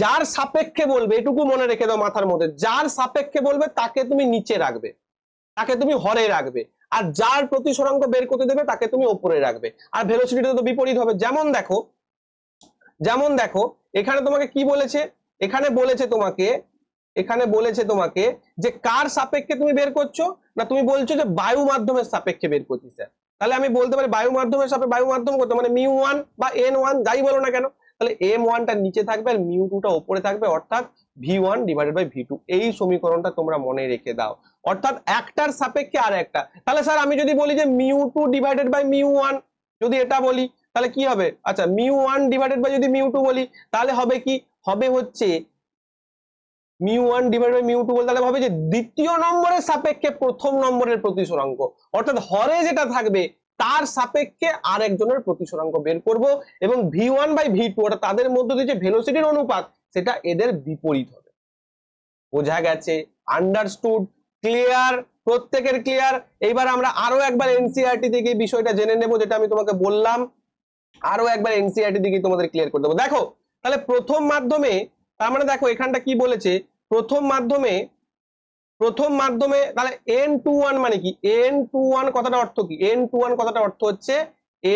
যার সাপেক্ষে বলবে এটুকু মনে রেখে দাও মাথার মধ্যে যার সাপেক্ষে বলবে তাকে তুমি নিচে রাখবে তাকে তুমি হরে রাখবে আর যার প্রতিসরাঙ্ক বের করতে দেবে তাকে তুমি ওপরে রাখবে আর ভেলোসিটিটা তো বিপরীত হবে যেমন দেখো যেমন দেখো এখানে তোমাকে কি বলেছে এখানে বলেছে তোমাকে এখানে বলেছে তোমাকে যে কার সাপেক্ষে তুমি বের করছো না তুমি বলছো যে বায়ু মাধ্যমের সাপেক্ষে বের করছি স্যার তাহলে আমি বলতে পারি বায়ু মাধ্যমের সাপে বায়ু মাধ্যম করতে মানে মিউ ওয়ান বা এন ওয়ান যাই বলো না কেন তাহলে এম ওয়ানটা নিচে থাকবে আর মিউ টুটা ওপরে থাকবে অর্থাৎ V one divided by V two এই সমীকরণটা তোমরা মনে রেখে দাও অর্থাৎ একটার সাপেক্ষে আর একটা তাহলে স্যার আমি যদি বলি যে mu two divided by mu one যদি এটা বলি তাহলে কি হবে আচ্ছা মিউ ওয়ান ডিভাইডেড বাই যদি মিউ টু বলি তাহলে হবে কি হবে হচ্ছে mu one divide by mu two বলতে তাহলে হবে যে দ্বিতীয় নম্বরের সাপেক্ষে প্রথম নম্বরের প্রতিসরাঙ্ক অর্থাৎ হরে যেটা থাকবে তার সাপেক্ষে আর একজনের প্রতিসরাঙ্ক বের করব এবং V one by V two অর্থাৎ তাদের মধ্যে দিয়ে যে ভেলোসিটির অনুপাত সেটা এদের বিপরীত হবে বোঝা গেছে আন্ডারস্টুড ক্লিয়ার প্রত্যেকের ক্লিয়ার এইবার আমরা আরো একবার এনসিআরটি e থেকে বিষয়টা জেনে নেব যেটা আমি তোমাকে বললাম আরো একবার এনসিআরটি e দিকে তোমাদের ক্লিয়ার করে দেবো দেখো তাহলে প্রথম মাধ্যমে তার মানে দেখো এখানটা কি বলেছে প্রথম মাধ্যমে প্রথম মাধ্যমে তাহলে এন টু ওয়ান মানে কি এন টু ওয়ান কথাটা অর্থ কি এন টু ওয়ান কথাটা অর্থ হচ্ছে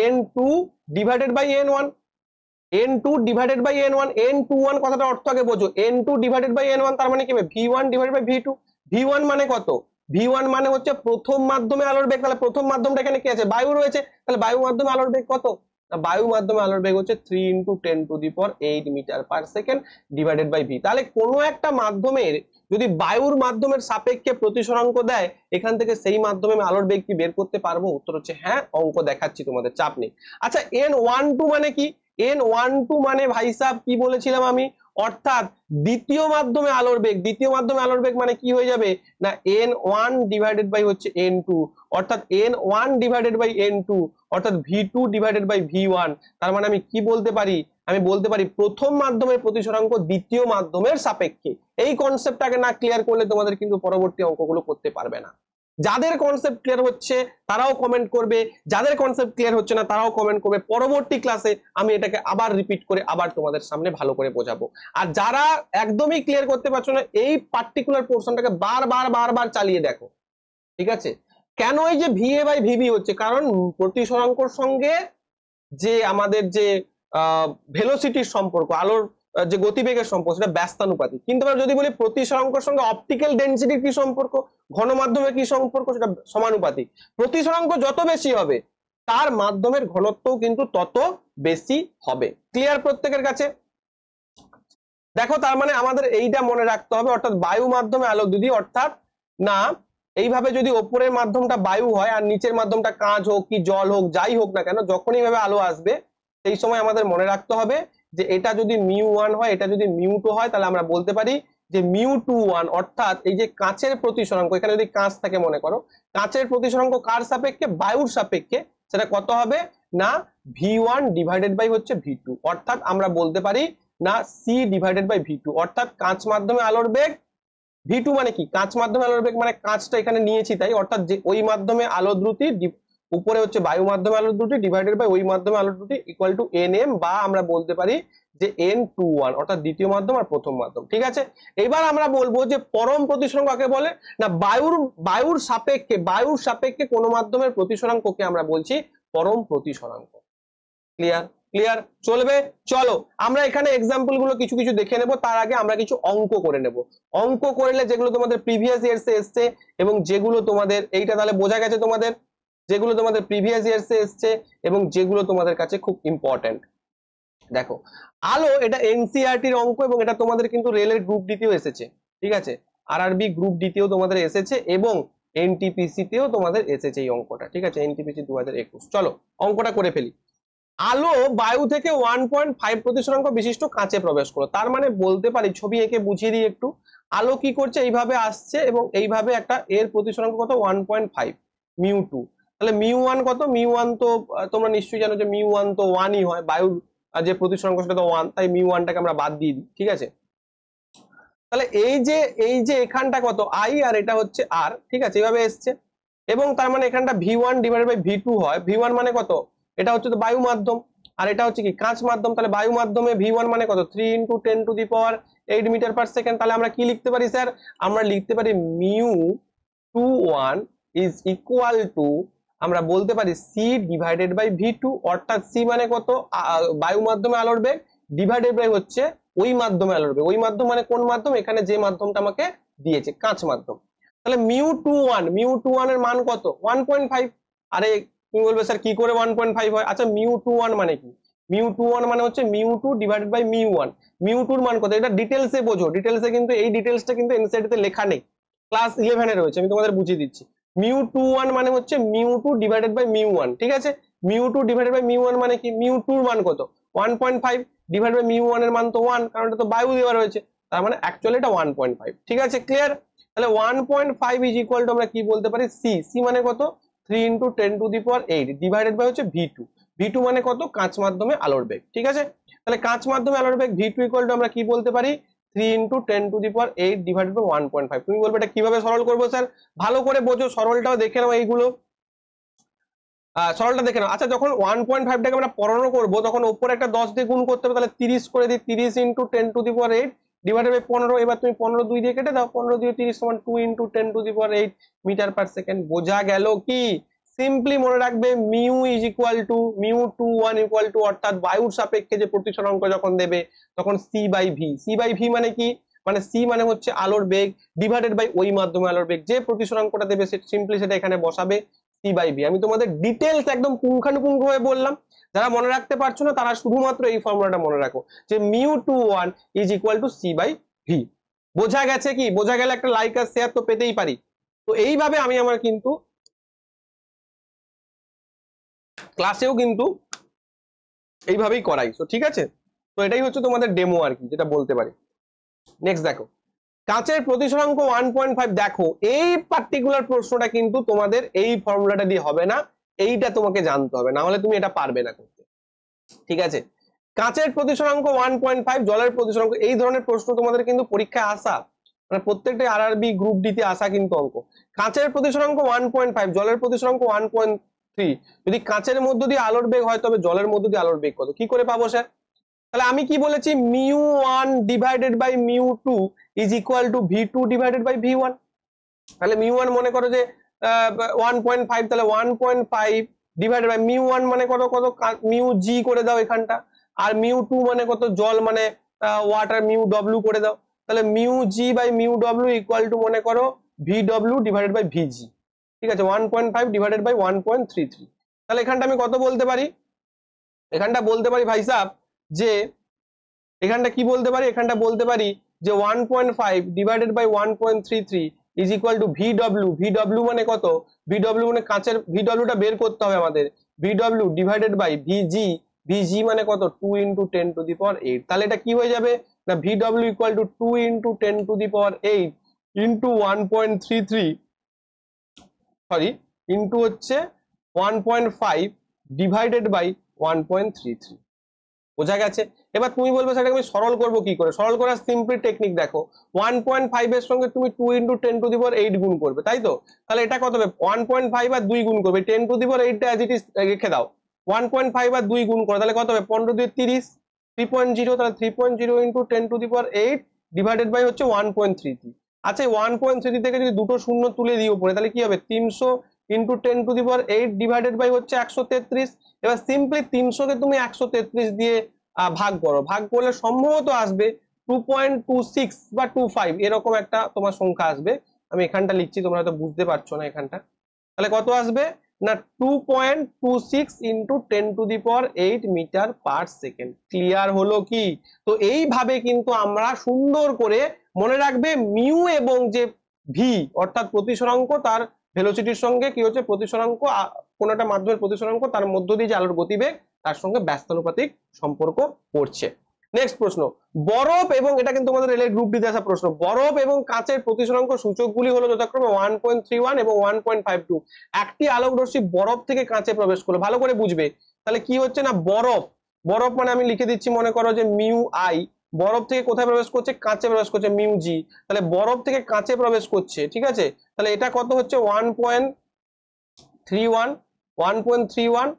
N two divided by N one N two divided by N one N two one কথাটা অর্থ আগে বোঝো N two divided by N one তার মানে কি হবে V one divided by V two V one মানে কত ভি ওয়ান মানে হচ্ছে প্রথম মাধ্যমে আলোর বেগ তাহলে প্রথম মাধ্যমটা এখানে কি আছে বায়ু রয়েছে তাহলে বায়ু মাধ্যমে আলোর বেগ কত বায়ু মাধ্যমে আলোর বেগ হচ্ছে three into ten to the power eight metre per second divided by V তাহলে কোনো একটা মাধ্যমের যদি বায়ুর মাধ্যমের সাপেক্ষে প্রতিসরাঙ্ক দেয় এখান থেকে সেই মাধ্যমে আমি আলোর বেগ কি বের করতে পারবো উত্তর হচ্ছে হ্যাঁ অঙ্ক দেখাচ্ছি তোমাদের চাপ নেই আচ্ছা এন ওয়ান টু মানে কি এন ওয়ান টু মানে ভাই সাহেব কি বলেছিলাম আমি অর্থাৎ দ্বিতীয় মাধ্যমে আলোর বেগ দ্বিতীয় মাধ্যমে আলোর বেগ মানে কি হয়ে যাবে না এন ওয়ান ডিভাইডেড বাই হচ্ছে এন টু অর্থাৎ N one divided by N two অর্থাৎ V two divided by V one তার মানে আমি কি বলতে পারি আমি বলতে পারি প্রথম মাধ্যমের প্রতিসরাঙ্ক দ্বিতীয় মাধ্যমের সাপেক্ষে এই কনসেপ্টটাকে না ক্লিয়ার করলে তোমাদের কিন্তু পরবর্তী অঙ্কগুলো করতে পারবে না যাদের কনসেপ্ট ক্লিয়ার হচ্ছে তারাও কমেন্ট করবে যাদের কনসেপ্ট ক্লিয়ার হচ্ছে না তারাও কমেন্ট করবে পরবর্তী ক্লাসে আমি এটাকে আবার রিপিট করে আবার তোমাদের সামনে ভালো করে বোঝাবো আর যারা একদমই ক্লিয়ার করতে পারছো না এই পার্টিকুলার পোর্শনটাকে বারবার বারবার চালিয়ে দেখো ঠিক আছে কেন এই যে ভিএ বাই ভিবি হচ্ছে কারণ প্রতিসরাঙ্কর সঙ্গে যে আমাদের যে ভেলোসিটির সম্পর্ক আলোর যে গতিবেগের সম্পর্ক সেটা ব্যস্তানুপাতি কিন্তু আমরা যদি বলি প্রতিসরাঙ্কর সঙ্গে অপটিক্যাল ডেন্সিটির কি সম্পর্ক ঘন মাধ্যমে কি সম্পর্ক সেটা সমানুপাতিক প্রতিসরাঙ্ক যত বেশি হবে তার মাধ্যমের ঘনত্ব কিন্তু তত বেশি হবে ক্লিয়ার প্রত্যেকের কাছে দেখো তার মানে আমাদের এইটা মনে রাখতে হবে অর্থাৎ বায়ু মাধ্যমে আলো দিদি অর্থাৎ না এইভাবে যদি ওপরের মাধ্যমটা বায়ু হয় আর নিচের মাধ্যমটা কাঁচ হোক কি জল হোক যাই হোক না কেন যখনই ভাবে আলো আসবে সেই সময় আমাদের মনে রাখতে হবে যে এটা যদি মিউ ওয়ান হয় এটা যদি মিউ টু হয় তাহলে আমরা বলতে পারি যে মিউ টু ওয়ান অর্থাৎ এই যে কাঁচের প্রতিসরাঙ্ক এখানে যদি কাঁচ থাকে মনে করো কাঁচের প্রতিসরাঙ্ক কার সাপেক্ষে বায়ুর সাপেক্ষে সেটা কত হবে না ভি ওয়ান ডিভাইডেড বাই হচ্ছে ভি টু অর্থাৎ আমরা বলতে পারি না C divided by V two অর্থাৎ কাঁচ মাধ্যমে আলোর বেগ ভি টু মানে কি কাঁচ মাধ্যমে আলোর বেগ মানে কাঁচটা এখানে নিয়েছি তাই অর্থাৎ যে ওই মাধ্যমে আলো দ্রুতি উপরে হচ্ছে বায়ু মাধ্যমে আলোর দুটি ডিভাইডেড বাই ওই মাধ্যমে আলোর দুটি ইকুয়াল টু এন এম বা আমরা বলতে পারি যে এন টু ওয়ান অর্থাৎ দ্বিতীয় মাধ্যম আর প্রথম মাধ্যম ঠিক আছে এবার আমরা বলবো যে পরম প্রতিসরণ কাকে বলে না বায়ুর বায়ুর সাপেক্ষে বায়ুর সাপেক্ষে কোনো মাধ্যমের প্রতিসরাঙ্ককে আমরা বলছি পরম প্রতিসরাঙ্ক ক্লিয়ার ক্লিয়ার চলবে চলো আমরা এখানে এক্সাম্পল গুলো কিছু কিছু দেখে নেব তার আগে আমরা কিছু অঙ্ক করে নেব অঙ্ক করলে যেগুলো তোমাদের প্রিভিয়াস ইয়ার্সে এসছে এবং যেগুলো তোমাদের এইটা তাহলে বোঝা গেছে তোমাদের যেগুলো তোমাদের প্রিভিয়াস ইয়ার্সে এসছে এবং যেগুলো তোমাদের কাছে খুব ইম্পর্টেন্ট দেখো আলো এটা এনসিআরটির e অঙ্ক এবং এটা তোমাদের কিন্তু রেলের গ্রুপ ডিতেও এসেছে ঠিক আছে আরআরবি গ্রুপ ডিতেও তোমাদের এসেছে এবং এনটিপিসি তেও তোমাদের এসেছে এই অঙ্কটা ঠিক আছে এনটিপিসি দু চলো অঙ্কটা করে ফেলি আলো বায়ু থেকে ওয়ান পয়েন্ট ফাইভ প্রতিসরাঙ্ক বিশিষ্ট কাঁচে প্রবেশ করলো তার মানে বলতে পারি ছবি এঁকে বুঝিয়ে দিই একটু আলো কি করছে এইভাবে আসছে এবং এইভাবে একটা এর প্রতিসরাঙ্ক কত one point five mu two তাহলে মিউ ওয়ান কত মিউ ওয়ান তো তোমরা নিশ্চয়ই জানো যে মিউ ওয়ান তো ওয়ানই হয় বায়ুর যে প্রতিসরাঙ্ক সেটা তো ওয়ান তাই মিউ ওয়ানটাকে আমরা বাদ দিয়ে দিই ঠিক আছে তাহলে এই যে এই যে এখানটা কত আই আর এটা হচ্ছে আর ঠিক আছে এভাবে এসছে এবং তার মানে এখানটা V one divide by V two হয় ভি ওয়ান মানে কত এটা হচ্ছে তো বায়ু মাধ্যম আর এটা হচ্ছে কি কাঁচ মাধ্যম তাহলে বায়ু মাধ্যমে ভি ওয়ান মানে কত three into ten to the power eight metre per second তাহলে আমরা কি লিখতে পারি স্যার আমরা লিখতে পারি mu two one is equal to আমরা বলতে পারি C divided by V two অর্থাৎ সি মানে কত বায়ু মাধ্যমে আলোর বেগ ডিভাইডেড বাই হচ্ছে ওই মাধ্যমে আলোর বেগ ওই মাধ্যম মানে কোন মাধ্যম এখানে যে মাধ্যমটা আমাকে দিয়েছে কাঁচ মাধ্যম তাহলে mu two one mu two one এর মান কত ওয়ান পয়েন্ট ফাইভ আরে তুমি বলবে স্যার কি করে ওয়ান পয়েন্ট ফাইভ হয় আচ্ছা মিউ টু ওয়ান মানে কি মিউ টু ওয়ান মানে হচ্ছে mu two divided by mu one mu টুর মান কত এটা ডিটেলসে বোঝো ডিটেলসে কিন্তু এই ডিটেলসটা কিন্তু এনসিআরটিতে লেখা নেই ক্লাস ইলেভেনে রয়েছে আমি তোমাদের বুঝিয়ে দিচ্ছি মিউ টু ওয়ান মানে হচ্ছে mu two divided by mu one ঠিক আছে mu two divided by mu one মানে কি মিউ টুর মান কত one point five divide by mu one এর মান তো ওয়ান কারণ এটা তো বায়ু দেওয়া রয়েছে তার মানে অ্যাকচুয়ালি এটা ওয়ান পয়েন্ট ফাইভ ঠিক আছে ক্লিয়ার তাহলে one point five is equal to আমরা কি বলতে পারি সি সি মানে কত three into ten to the power eight divided by হচ্ছে ভি টু ভি টু মানে কত কাঁচ মাধ্যমে আলোর বেগ ঠিক আছে তাহলে কাঁচ মাধ্যমে আলোর বেগ ভি টু ইকুয়াল টু আমরা কি বলতে পারি three into ten to the power eight divided by one point five তুমি বলবে এটা কিভাবে সরল করবো স্যার ভালো করে বোঝো সরলটাও দেখে নাও এইগুলো সরলটা দেখে নাও আচ্ছা যখন ওয়ান পয়েন্ট ফাইভটাকে আমরা পড়ানো করবো তখন ওপরে একটা দশ দিয়ে গুণ করতে হবে তাহলে তিরিশ করে দিই তিরিশ into ten to the power eight divided by পনেরো এবার তুমি পনেরো দুই দিয়ে কেটে দাও পনেরো দুই তিরিশ সমান two into ten to the power eight metre per second বোঝা গেল কি সিম্পলি মনে রাখবে mu is equal to mu two one equal to অর্থাৎ বায়ুর সাপেক্ষে যে প্রতিসর অঙ্ক যখন দেবে তখন C by V C by V মানে কি মানে সি মানে হচ্ছে আলোর বেগ ডিভাইডেড বাই ওই মাধ্যমে আলোর বেগ যে প্রতিসর অঙ্কটা দেবে সে সিম্পলি সেটা এখানে বসাবে সি বাই ভি আমি তোমাদের ডিটেলস একদম পুঙ্খানুপুঙ্খ হয়ে বললাম যারা মনে রাখতে পারছো না তারা শুধুমাত্র এই ফর্মুলাটা মনে রাখো যে mu two one is equal to C by V বোঝা গেছে কি বোঝা গেলে একটা লাইক আর শেয়ার তো পেতেই পারি তো এইভাবে আমি আমার কিন্তু ক্লাসেও কিন্তু এইভাবেই করাই তো ঠিক আছে তো এটাই হচ্ছে তোমাদের ডেমো আর কি যেটা বলতে পারি নেক্সট দেখো কাঁচের প্রতিসরাঙ্ক ওয়ান পয়েন্ট ফাইভ দেখো এই পার্টিকুলার প্রশ্নটা কিন্তু তোমাদের এই ফর্মুলাটা দিয়ে হবে না এইটা তোমাকে জানতে হবে না হলে তুমি এটা পারবে না করতে ঠিক আছে কাঁচের প্রতিসরাঙ্ক ওয়ান পয়েন্ট ফাইভ জলের প্রতিসরাঙ্ক এই ধরনের প্রশ্ন তোমাদের কিন্তু পরীক্ষায় আসা মানে প্রত্যেকটা আর আর বি গ্রুপ ডিতে আসা কিন্তু অঙ্ক কাঁচের প্রতিসরাঙ্ক ওয়ান পয়েন্ট ফাইভ জলের প্রতিসরাঙ্ক ওয়ান পয়েন্ট থ্রি যদি কাঁচের মধ্য দিয়ে আলোর বেগ হয় তবে জলের মধ্য দিয়ে আলোর বেগ কত কি করে পাবো স্যার তাহলে আমি কি বলেছি mu one divided by mu two is equal to V two divided by V one তাহলে মিউ ওয়ান মনে করো যে ওয়ান পয়েন্ট ফাইভ তাহলে one point five divided by mu one মানে কত কত মিউ জি করে দাও এখানটা আর মিউ টু মানে কত জল মানে ওয়াটার মিউ ডব্লিউ করে দাও তাহলে mu G by mu W equal to মনে করো V W divided by V G ঠিক আছে one point five divided by one point three three তাহলে এখানটা আমি কত বলতে পারি এখানটা বলতে পারি ভাই সাহ যে এখানটা কি বলতে পারি এখানটা বলতে পারি যে one point five divided by one point three three is equal to V V V W মানে কত ভি ভিডব্লিউ মানে কাঁচের ভিডব্লিউটা বের করতে হবে আমাদের V V W divided by V G V G মানে কত two into ten to the power eight তাহলে এটা কি হয়ে যাবে না V V W equal to two into ten to the power eight into one point three three sorry into হচ্ছে one point five divided by one point three three বোঝা গেছে এবার তুমি বলবে সেটাকে আমি সরল করব কি করে সরল করার সিম্পলি টেকনিক দেখো ওয়ান পয়েন্ট ফাইভ এর সঙ্গে তুমি two into ten to the power eight গুণ করবে তাই তো তাহলে এটা কত হবে ওয়ান পয়েন্ট ফাইভ আর দুই গুণ করবে টেন টু দিবর এইটটা অ্যাজ ইট ইস রেখে দাও ওয়ান পয়েন্ট ফাইভ আর দুই গুণ করো তাহলে কত হবে পনেরো দুই তিরিশ থ্রি পয়েন্ট জিরো তাহলে three point zero into ten to the power eight divided by হচ্ছে ওয়ান পয়েন্ট থ্রি থ্রি আচ্ছা ওয়ান পয়েন্ট থ্রি থেকে যদি দুটো শূন্য তুলে দিই উপরে তাহলে কি হবে তিনশো into ten to the power eight divided by হচ্ছে একশো তেত্রিশ এবার সিম্পলি তিনশোকে তুমি একশো তেত্রিশ দিয়ে ভাগ করো ভাগ করলে সম্ভবত আসবে টু পয়েন্ট টু সিক্স বা টু ফাইভ এরকম একটা তোমার সংখ্যা আসবে আমি এখানটা লিখছি তোমরা হয়তো বুঝতে পারছো না এখানটা তাহলে কত আসবে না two point two six into ten to the power eight metre per second clear হলো কি তো এইভাবে কিন্তু আমরা সুন্দর করে মনে রাখবে মিউ এবং যে ভি অর্থাৎ প্রতিসরাঙ্ক তার ভেলোসিটির সঙ্গে কি হচ্ছে প্রতিসরাঙ্ক কোন একটা মাধ্যমের প্রতিসরাঙ্ক তার মধ্য দিয়ে যে আলোর গতিবেগ তার সঙ্গে ব্যস্তানুপাতিক সম্পর্ক পড়ছে নেক্সট প্রশ্ন বরফ এবং এটা কিন্তু আমাদের রেলের গ্রুপ ডিতে আসা প্রশ্ন বরফ এবং কাঁচের প্রতিসরাঙ্ক সূচকগুলি হলো যথাক্রমে ওয়ান পয়েন্ট থ্রি ওয়ান এবং ওয়ান পয়েন্ট ফাইভ টু একটি আলোকরশ্মি বরফ থেকে কাঁচে প্রবেশ করলো ভালো করে বুঝবে তাহলে কি হচ্ছে না বরফ বরফ মানে আমি লিখে দিচ্ছি মনে করো যে মিউ আই বরফ থেকে কোথায় প্রবেশ করছে কাঁচে প্রবেশ করছে মিউজি তাহলে বরফ থেকে কাঁচে প্রবেশ করছে ঠিক আছে তাহলে এটা কত হচ্ছে one point three one one point three one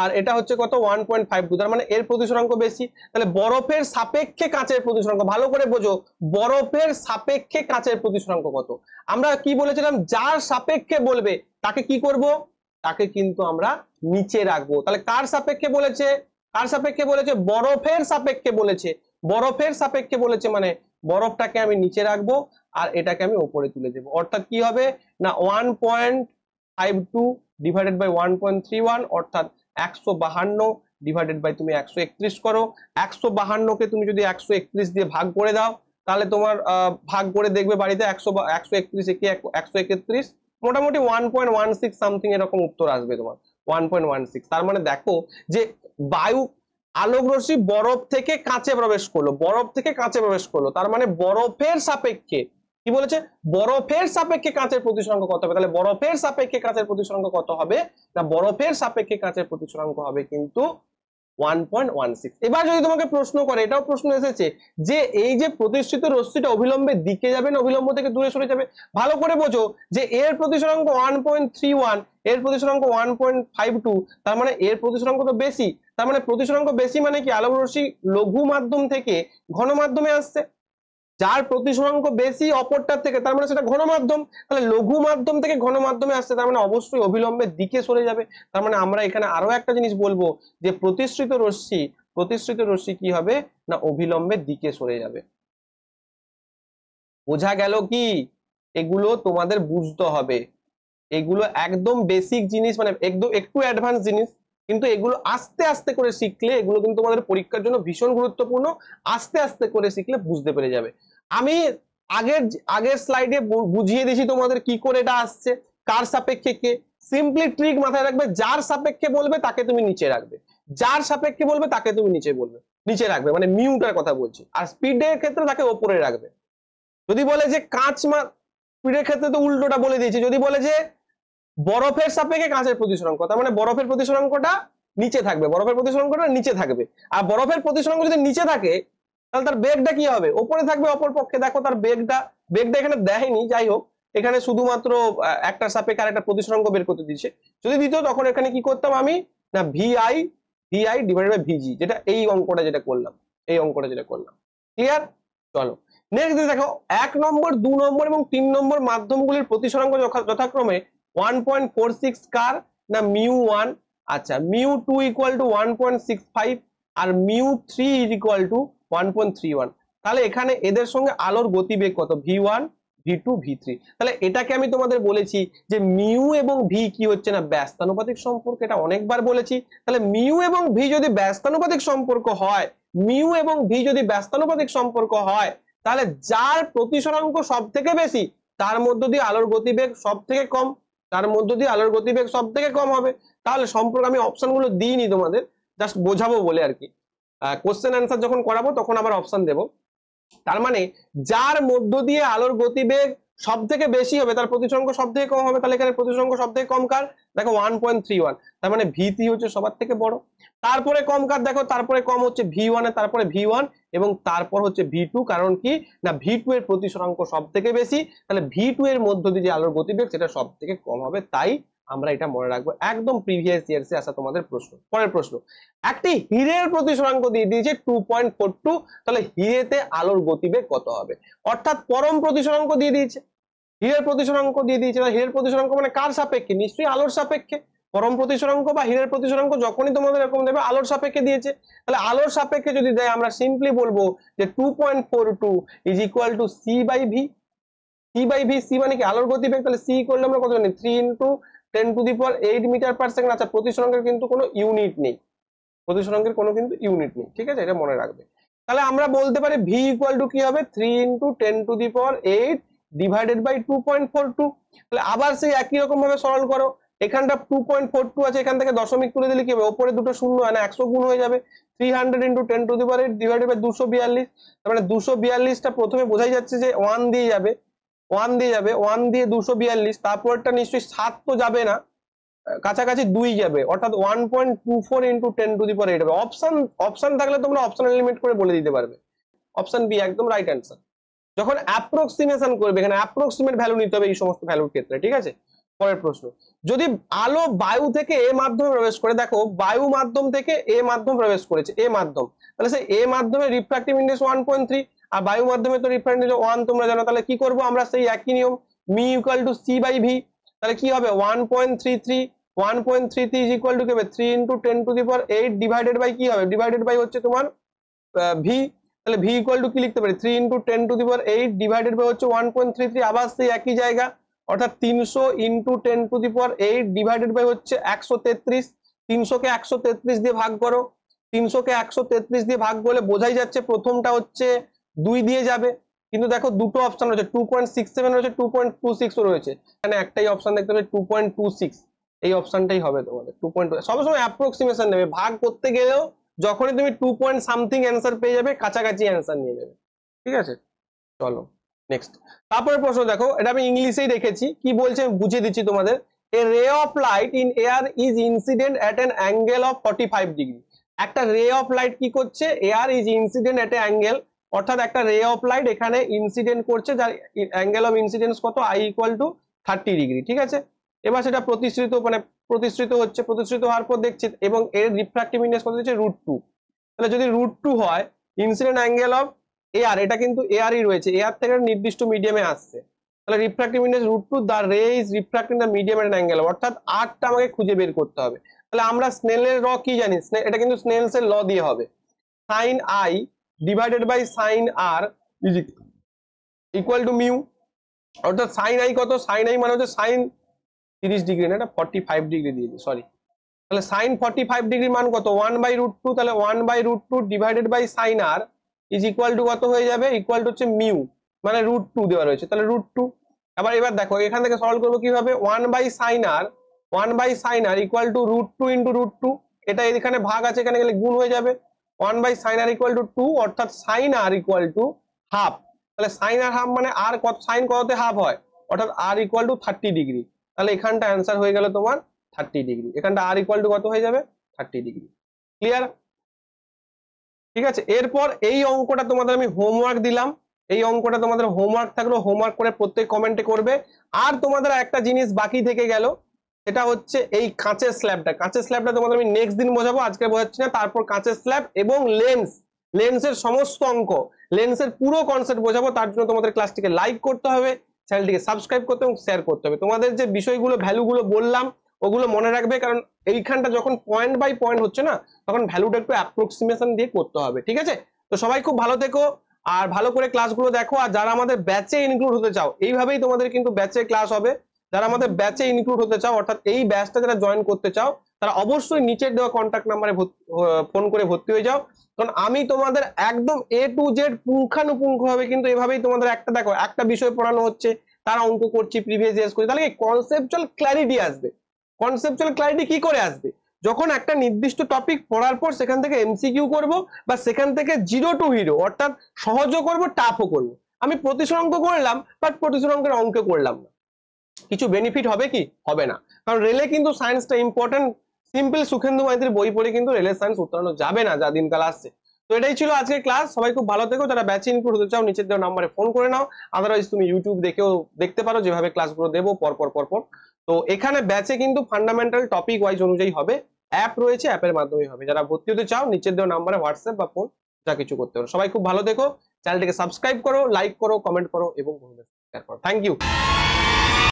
আর এটা হচ্ছে কত ওয়ান পয়েন্ট ফাইভ টু তার মানে এর প্রতিসরাঙ্ক বেশি তাহলে বরফের সাপেক্ষে কাঁচের অঙ্ক ভালো করে বোঝো বরফের সাপেক্ষে কাঁচের অঙ্ক কত আমরা কি বলেছিলাম যার সাপেক্ষে বলবে তাকে কি করব তাকে কিন্তু আমরা নিচে রাখবো তাহলে কার সাপেক্ষে বলেছে কার সাপেক্ষে বলেছে বরফের সাপেক্ষে বলেছে বরফের সাপেক্ষে বলেছে মানে বরফটাকে আমি নিচে রাখবো আর এটাকে আমি ওপরে তুলে দেবো অর্থাৎ কি হবে না one point five two divided by one point three one অর্থাৎ একশো বাহান্ন ডিভাইডেড বাই তুমি একশো একত্রিশ করো একশো বাহান্নকে তুমি যদি একশো একত্রিশ দিয়ে ভাগ করে দাও তাহলে তোমার ভাগ করে দেখবে বাড়িতে একশো একশো একত্রিশ একে একশো একত্রিশ মোটামুটি one point one six something এরকম উত্তর আসবে তোমার ওয়ান পয়েন্ট ওয়ান সিক্স তার মানে দেখো যে বায়ু আলোক রশ্মি বরফ থেকে কাঁচে প্রবেশ করলো বরফ থেকে কাঁচে প্রবেশ করলো তার মানে বরফের সাপেক্ষে কি বলেছে বরফের সাপেক্ষে কাঁচের প্রতিসংখ্য কত হবে তাহলে বরফের সাপেক্ষে কাঁচের প্রতিসংখ্য কত হবে না বরফের সাপেক্ষে কাঁচের প্রতিসংখ্য হবে কিন্তু 1.16 এবার যদি তোমাকে প্রশ্ন করে এটাও প্রশ্ন এসেছে যে এই যে প্রতিষ্ঠিত রশ্মিটা অবিলম্বে দিকে যাবে না অবিলম্ব থেকে দূরে সরে যাবে ভালো করে বোঝো যে এর প্রতিসরাঙ্ক 1.31 এর প্রতিসরাঙ্ক 1.52 তার মানে এর প্রতিসরাঙ্ক তো বেশি তার মানে প্রতিসরাঙ্ক বেশি মানে কি আলোক রশ্মি লঘু মাধ্যম থেকে ঘন মাধ্যমে আসছে যার প্রতিসরাঙ্ক বেশি অপরটার থেকে তার মানে সেটা ঘন মাধ্যম তাহলে লঘু মাধ্যম থেকে ঘন মাধ্যমে আসছে তার মানে অবশ্যই অবিলম্বের দিকে সরে যাবে তার মানে আমরা এখানে আরো একটা জিনিস বলবো যে প্রতিশ্রিত রশ্মি প্রতিশ্রিত রশ্মি কি হবে না অবিলম্বের দিকে সরে যাবে বোঝা গেল কি এগুলো তোমাদের বুঝতে হবে এগুলো একদম বেসিক জিনিস মানে একদম একটু অ্যাডভান্স জিনিস কিন্তু এগুলো আস্তে আস্তে করে শিখলে এগুলো কিন্তু তোমাদের পরীক্ষার জন্য ভীষণ গুরুত্বপূর্ণ আস্তে আস্তে করে শিখলে বুঝতে পেরে যাবে আমি আগের আগের স্লাইডে বুঝিয়ে দিছি তোমাদের কি করে এটা আসছে কার সাপেক্ষে কে সিম্পলি ট্রিক মাথায় রাখবে যার সাপেক্ষে বলবে তাকে তুমি নিচে রাখবে যার সাপেক্ষে বলবে তাকে তুমি নিচে বলবে নিচে রাখবে মানে মিউটার কথা বলছি আর স্পিডের ক্ষেত্রে তাকে ওপরে রাখবে যদি বলে যে কাঁচ মা স্পিডের ক্ষেত্রে তো উল্টোটা বলে দিয়েছি যদি বলে যে বরফের সাপেক্ষে কাঁচের প্রতিসরাঙ্ক তার মানে বরফের প্রতিসরাঙ্কটা নিচে থাকবে বরফের প্রতিসরাঙ্কটা নিচে থাকবে আর বরফের প্রতিসরাঙ্ক যদি নিচে থাকে তাহলে তার বেগটা কি হবে ওপরে থাকবে অপর পক্ষে দেখো তার বেগটা বেগটা এখানে দেয়নি যাই হোক এখানে শুধুমাত্র একটা সাপে আর একটা প্রতিসরাঙ্ক বের করতে দিচ্ছে যদি দিত তখন এখানে কি করতাম আমি না ভিআই ভিআই ডিভাইড বাই ভিজি যেটা এই অঙ্কটা যেটা করলাম এই অঙ্কটা যেটা করলাম ক্লিয়ার চলো নেক্সট দেখো এক নম্বর দু নম্বর এবং তিন নম্বর মাধ্যমগুলির প্রতিসরাঙ্ক যথাক্রমে ওয়ান পয়েন্ট ফোর সিক্স কার না মিউ ওয়ান আচ্ছা mu two equal to one point six five আর mu three equal to one point three one তাহলে এখানে এদের সঙ্গে আলোর গতিবেগ কত V one V two V three তাহলে এটাকে আমি তোমাদের বলেছি যে মিউ এবং ভি কি হচ্ছে না ব্যস্তানুপাতিক সম্পর্ক এটা অনেকবার বলেছি তাহলে মিউ এবং ভি যদি ব্যস্তানুপাতিক সম্পর্ক হয় মিউ এবং ভি যদি ব্যস্তানুপাতিক সম্পর্ক হয় তাহলে যার প্রতিসরাঙ্ক সব থেকে বেশি তার মধ্য দিয়ে আলোর গতিবেগ সব থেকে কম তার মধ্য দিয়ে আলোর গতিবেগ সব থেকে কম হবে তাহলে সম্পর্কে আমি গুলো দিইনি তোমাদের জাস্ট বোঝাবো বলে আর কি কোশ্চেন অ্যান্সার যখন করাবো তখন আবার অপশন দেব তার মানে যার মধ্য দিয়ে আলোর গতিবেগ সব থেকে বেশি হবে তার প্রতিসংখ্য সব থেকে কম হবে তাহলে এখানে প্রতিসংখ্য সব থেকে কম কার দেখো ওয়ান পয়েন্ট থ্রি ওয়ান তার মানে ভিটি হচ্ছে সবার থেকে বড় তারপরে কম কার দেখো তারপরে কম হচ্ছে ভি ওয়ানের তারপরে ভি ওয়ান এবং তারপর হচ্ছে ভি টু কারণ কি না ভি টু এর প্রতিসংখ্য সব থেকে বেশি তাহলে ভি টু এর মধ্য দিয়ে যে আলোর গতিবেগ সেটা সব থেকে কম হবে তাই আমরা এটা মনে রাখবো একদম প্রিভিয়াস ইয়ার্সে আসা তোমাদের প্রশ্ন পরের প্রশ্ন একটি হীরের প্রতিসরাঙ্ক দিয়ে দিয়েছে টু পয়েন্ট ফোর টু তাহলে হীরেতে আলোর গতিবেগ কত হবে অর্থাৎ পরম প্রতিসরাঙ্ক দিয়ে দিয়েছে হীরের প্রতিসরাঙ্ক দিয়ে দিয়েছে হীরের প্রতিসরাঙ্ক মানে কার সাপেক্ষে নিশ্চয়ই আলোর সাপেক্ষে পরম প্রতিসরাঙ্ক বা হীরের প্রতিসরাঙ্ক যখনই তোমাদের এরকম দেবে আলোর সাপেক্ষে দিয়েছে তাহলে আলোর সাপেক্ষে যদি দেয় আমরা সিম্পলি বলবো যে two point four two is equal to C by V C by V C মানে কি আলোর গতিবেগ তাহলে সি করলে আমরা কত জানি three into ten to the power eight metre per second আচ্ছা প্রতিসরঙ্গের কিন্তু কোনো ইউনিট নেই প্রতিসরঙ্গের কোনো কিন্তু ইউনিট নেই ঠিক আছে এটা মনে রাখবে তাহলে আমরা বলতে পারি ভি ইকুয়াল টু কি হবে three into ten to the power eight divided by two point four two তাহলে আবার সেই একই রকম ভাবে সরল করো এখানটা টু পয়েন্ট ফোর টু আছে এখান থেকে দশমিক তুলে দিলে কি হবে ওপরে দুটো শূন্য হয় না একশো গুণ হয়ে যাবে three hundred into ten to the power eight divided by দুশো বিয়াল্লিশ তার মানে দুশো বিয়াল্লিশটা প্রথমে বোঝাই যাচ্ছে যে ওয়ান দিয়ে যাবে ওয়ান দিয়ে যাবে ওয়ান দিয়ে দুশো বিয়াল্লিশ তারপরটা নিশ্চয়ই সাত তো যাবে না কাছাকাছি দুই যাবে অর্থাৎ one point two four into ten to the power eight হবে অপশন অপশন থাকলে তোমরা অপশন লিমিট করে বলে দিতে পারবে অপশন বি একদম রাইট অ্যান্সার যখন অ্যাপ্রক্সিমেশন করবে এখানে অ্যাপ্রক্সিমেট ভ্যালু নিতে হবে এই সমস্ত ভ্যালুর ক্ষেত্রে ঠিক আছে পরের প্রশ্ন যদি আলো বায়ু থেকে এ মাধ্যমে প্রবেশ করে দেখো বায়ু মাধ্যম থেকে এ মাধ্যম প্রবেশ করেছে এ মাধ্যম তাহলে সে এ মাধ্যমে refractive index one point three আর বায়ু মাধ্যমে তো নিলে ওয়ান তোমরা জানো তাহলে কি করব আমরা সেই একই নিয়ম mu equal to C by V তাহলে কি হবে one point three three one point three three is equal to কি হবে three into ten to the power eight divided by কি হবে ডিভাইডেড বাই হচ্ছে তোমার ভি তাহলে ভি ইকুয়াল টু কি লিখতে পারি three into ten to the power eight divided by হচ্ছে ওয়ান পয়েন্ট থ্রি থ্রি আবার সেই একই জায়গা অর্থাৎ তিনশো into ten to the power eight divided by হচ্ছে একশো তেত্রিশ তিনশোকে একশো তেত্রিশ দিয়ে ভাগ করো তিনশোকে একশো তেত্রিশ দিয়ে ভাগ করলে বোঝাই যাচ্ছে প্রথমটা হচ্ছে দুই দিয়ে যাবে কিন্তু দেখো দুটো অপশন রয়েছে টু পয়েন্ট সিক্স সেভেন রয়েছে টু পয়েন্ট টু সিক্সও রয়েছে এখানে একটাই অপশন দেখতে পাবে টু পয়েন্ট টু সিক্স এই অপশনটাই হবে তোমাদের টু পয়েন্ট সবসময় অ্যাপ্রক্সিমেশন নেবে ভাগ করতে গেলেও যখনই তুমি টু পয়েন্ট সামথিং অ্যান্সার পেয়ে যাবে কাছাকাছি অ্যান্সার নিয়ে যাবে ঠিক আছে চলো নেক্সট তারপরে প্রশ্ন দেখো এটা আমি ইংলিশেই রেখেছি কি বলছে বুঝিয়ে দিচ্ছি তোমাদের a ray of light in air is incident at an angle of forty five degree একটা রে অফ লাইট কি করছে air is incident at angle অর্থাৎ একটা রে অফ লাইট এখানে ইনসিডেন্ট করছে যার অ্যাঙ্গেল অফ ইনসিডেন্স কত I equal to thirty degree ঠিক আছে এবার সেটা প্রতিশ্রিত মানে প্রতিশ্রিত হচ্ছে প্রতিশ্রিত হওয়ার পর দেখছি এবং এর রিফ্রাক্টিভ ইন্ডেক্স কত হচ্ছে রুট টু তাহলে যদি রুট টু হয় ইনসিডেন্ট অ্যাঙ্গেল অফ এয়ার এটা কিন্তু এয়ারই রয়েছে এয়ার থেকে নির্দিষ্ট মিডিয়ামে আসছে তাহলে refractive index root two the ray is refracting the medium at angle অর্থাৎ আটটা আমাকে খুঁজে বের করতে হবে তাহলে আমরা স্নেলের র কি জানি এটা কিন্তু স্নেলসের ল দিয়ে হবে sine I divided by sine R is equal to mu অর্থাৎ সাইন আই কত সাইন আই মানে হচ্ছে সাইন তিরিশ ডিগ্রি না এটা ফর্টি ফাইভ ডিগ্রি দিয়েছি সরি তাহলে সাইন ফর্টি ফাইভ ডিগ্রি মান কত ওয়ান বাই রুট টু তাহলে one by root two divided by sine R is equal to কত হয়ে যাবে ইকুয়াল টু হচ্ছে মিউ মানে রুট টু দেওয়া রয়েছে তাহলে রুট টু আবার এবার দেখো এখান থেকে সলভ করবো কিভাবে one by sine R one by sine R equal to root two into root two এটা এখানে ভাগ আছে এখানে গেলে গুণ হয়ে যাবে one by sine R equal to two অর্থাৎ sine R equal to half তাহলে সাইন আর হাফ মানে আর কত সাইন কততে হাফ হয় অর্থাৎ R equal to thirty degree তাহলে এখানটা অ্যান্সার হয়ে গেল তোমার থার্টি ডিগ্রি এখানটা আর ইকুয়াল টু কত হয়ে যাবে থার্টি ডিগ্রি ক্লিয়ার ঠিক আছে এরপর এই অঙ্কটা তোমাদের আমি হোমওয়ার্ক দিলাম এই অঙ্কটা তোমাদের হোমওয়ার্ক থাকলো হোমওয়ার্ক করে প্রত্যেক কমেন্টে করবে আর তোমাদের একটা জিনিস বাকি থেকে গেল সেটা হচ্ছে এই কাঁচের স্ল্যাবটা কাঁচের স্ল্যাবটা তোমাদের আমি নেক্সট দিন বোঝাবো আজকে বোঝাচ্ছি না তারপর কাঁচের স্ল্যাব এবং লেন্স লেন্সের সমস্ত অঙ্ক লেন্সের পুরো কনসেপ্ট বোঝাবো তার জন্য তোমাদের ক্লাসটিকে লাইক করতে হবে চ্যানেলটিকে সাবস্ক্রাইব করতে এবং শেয়ার করতে হবে তোমাদের যে বিষয়গুলো ভ্যালুগুলো বললাম ওগুলো মনে রাখবে কারণ এইখানটা যখন পয়েন্ট বাই পয়েন্ট হচ্ছে না তখন ভ্যালুটা একটু অ্যাপ্রক্সিমেশন দিয়ে করতে হবে ঠিক আছে তো সবাই খুব ভালো থেকো আর ভালো করে ক্লাসগুলো দেখো আর যারা আমাদের ব্যাচে ইনক্লুড হতে চাও এইভাবেই তোমাদের কিন্তু ব্যাচে ক্লাস হবে যারা আমাদের ব্যাচে ইনক্লুড হতে চাও অর্থাৎ এই ব্যাচটা যারা জয়েন করতে চাও তারা অবশ্যই নিচের দেওয়া কন্ট্যাক্ট নাম্বারে ফোন করে ভর্তি হয়ে যাও কারণ আমি তোমাদের একদম এ টু জেড পুঙ্খানুপুঙ্খ পুঙ্খানুপুঙ্খভাবে কিন্তু এভাবেই তোমাদের একটা দেখো একটা বিষয় পড়ানো হচ্ছে তারা অঙ্ক করছি প্রিভিয়াস ইয়ার্স করছি তাহলে কনসেপচুয়াল ক্ল্যারিটি আসবে কনসেপচুয়াল ক্ল্যারিটি কি করে আসবে যখন একটা নির্দিষ্ট টপিক পড়ার পর সেখান থেকে এমসিকিউ করব বা সেখান থেকে জিরো টু হিরো অর্থাৎ সহজও করবো টাফও করবো আমি প্রতিসর অঙ্ক করলাম বাট প্রতিসর অঙ্কের অঙ্ক করলাম না কিছু বেনিফিট হবে কি হবে না কারণ রেলে কিন্তু সায়েন্সটা ইম্পর্টেন্ট সিম্পল সুখেন্দু মাইত্রীর বই পড়ে কিন্তু রেলের সায়েন্স উত্তরানো যাবে না যা দিনকাল আসছে তো এটাই ছিল আজকের ক্লাস সবাই খুব ভালো থেকো যারা ব্যাচ ইনক্লুড হতে চাও নিচের দেওয়া নাম্বারে ফোন করে নাও আদারওয়াইজ তুমি ইউটিউব দেখেও দেখতে পারো যেভাবে ক্লাসগুলো দেবো পরপর পরপর তো এখানে ব্যাচে কিন্তু ফান্ডামেন্টাল টপিক ওয়াইজ অনুযায়ী হবে অ্যাপ রয়েছে অ্যাপের মাধ্যমে হবে যারা ভর্তি হতে চাও নিচের দেওয়া নাম্বারে হোয়াটসঅ্যাপ বা ফোন যা কিছু করতে পারো সবাই খুব ভালো দেখো চ্যানেলটিকে সাবস্ক্রাইব করো লাইক করো কমেন্ট করো এবং শেয়ার করো থ্যাংক ইউ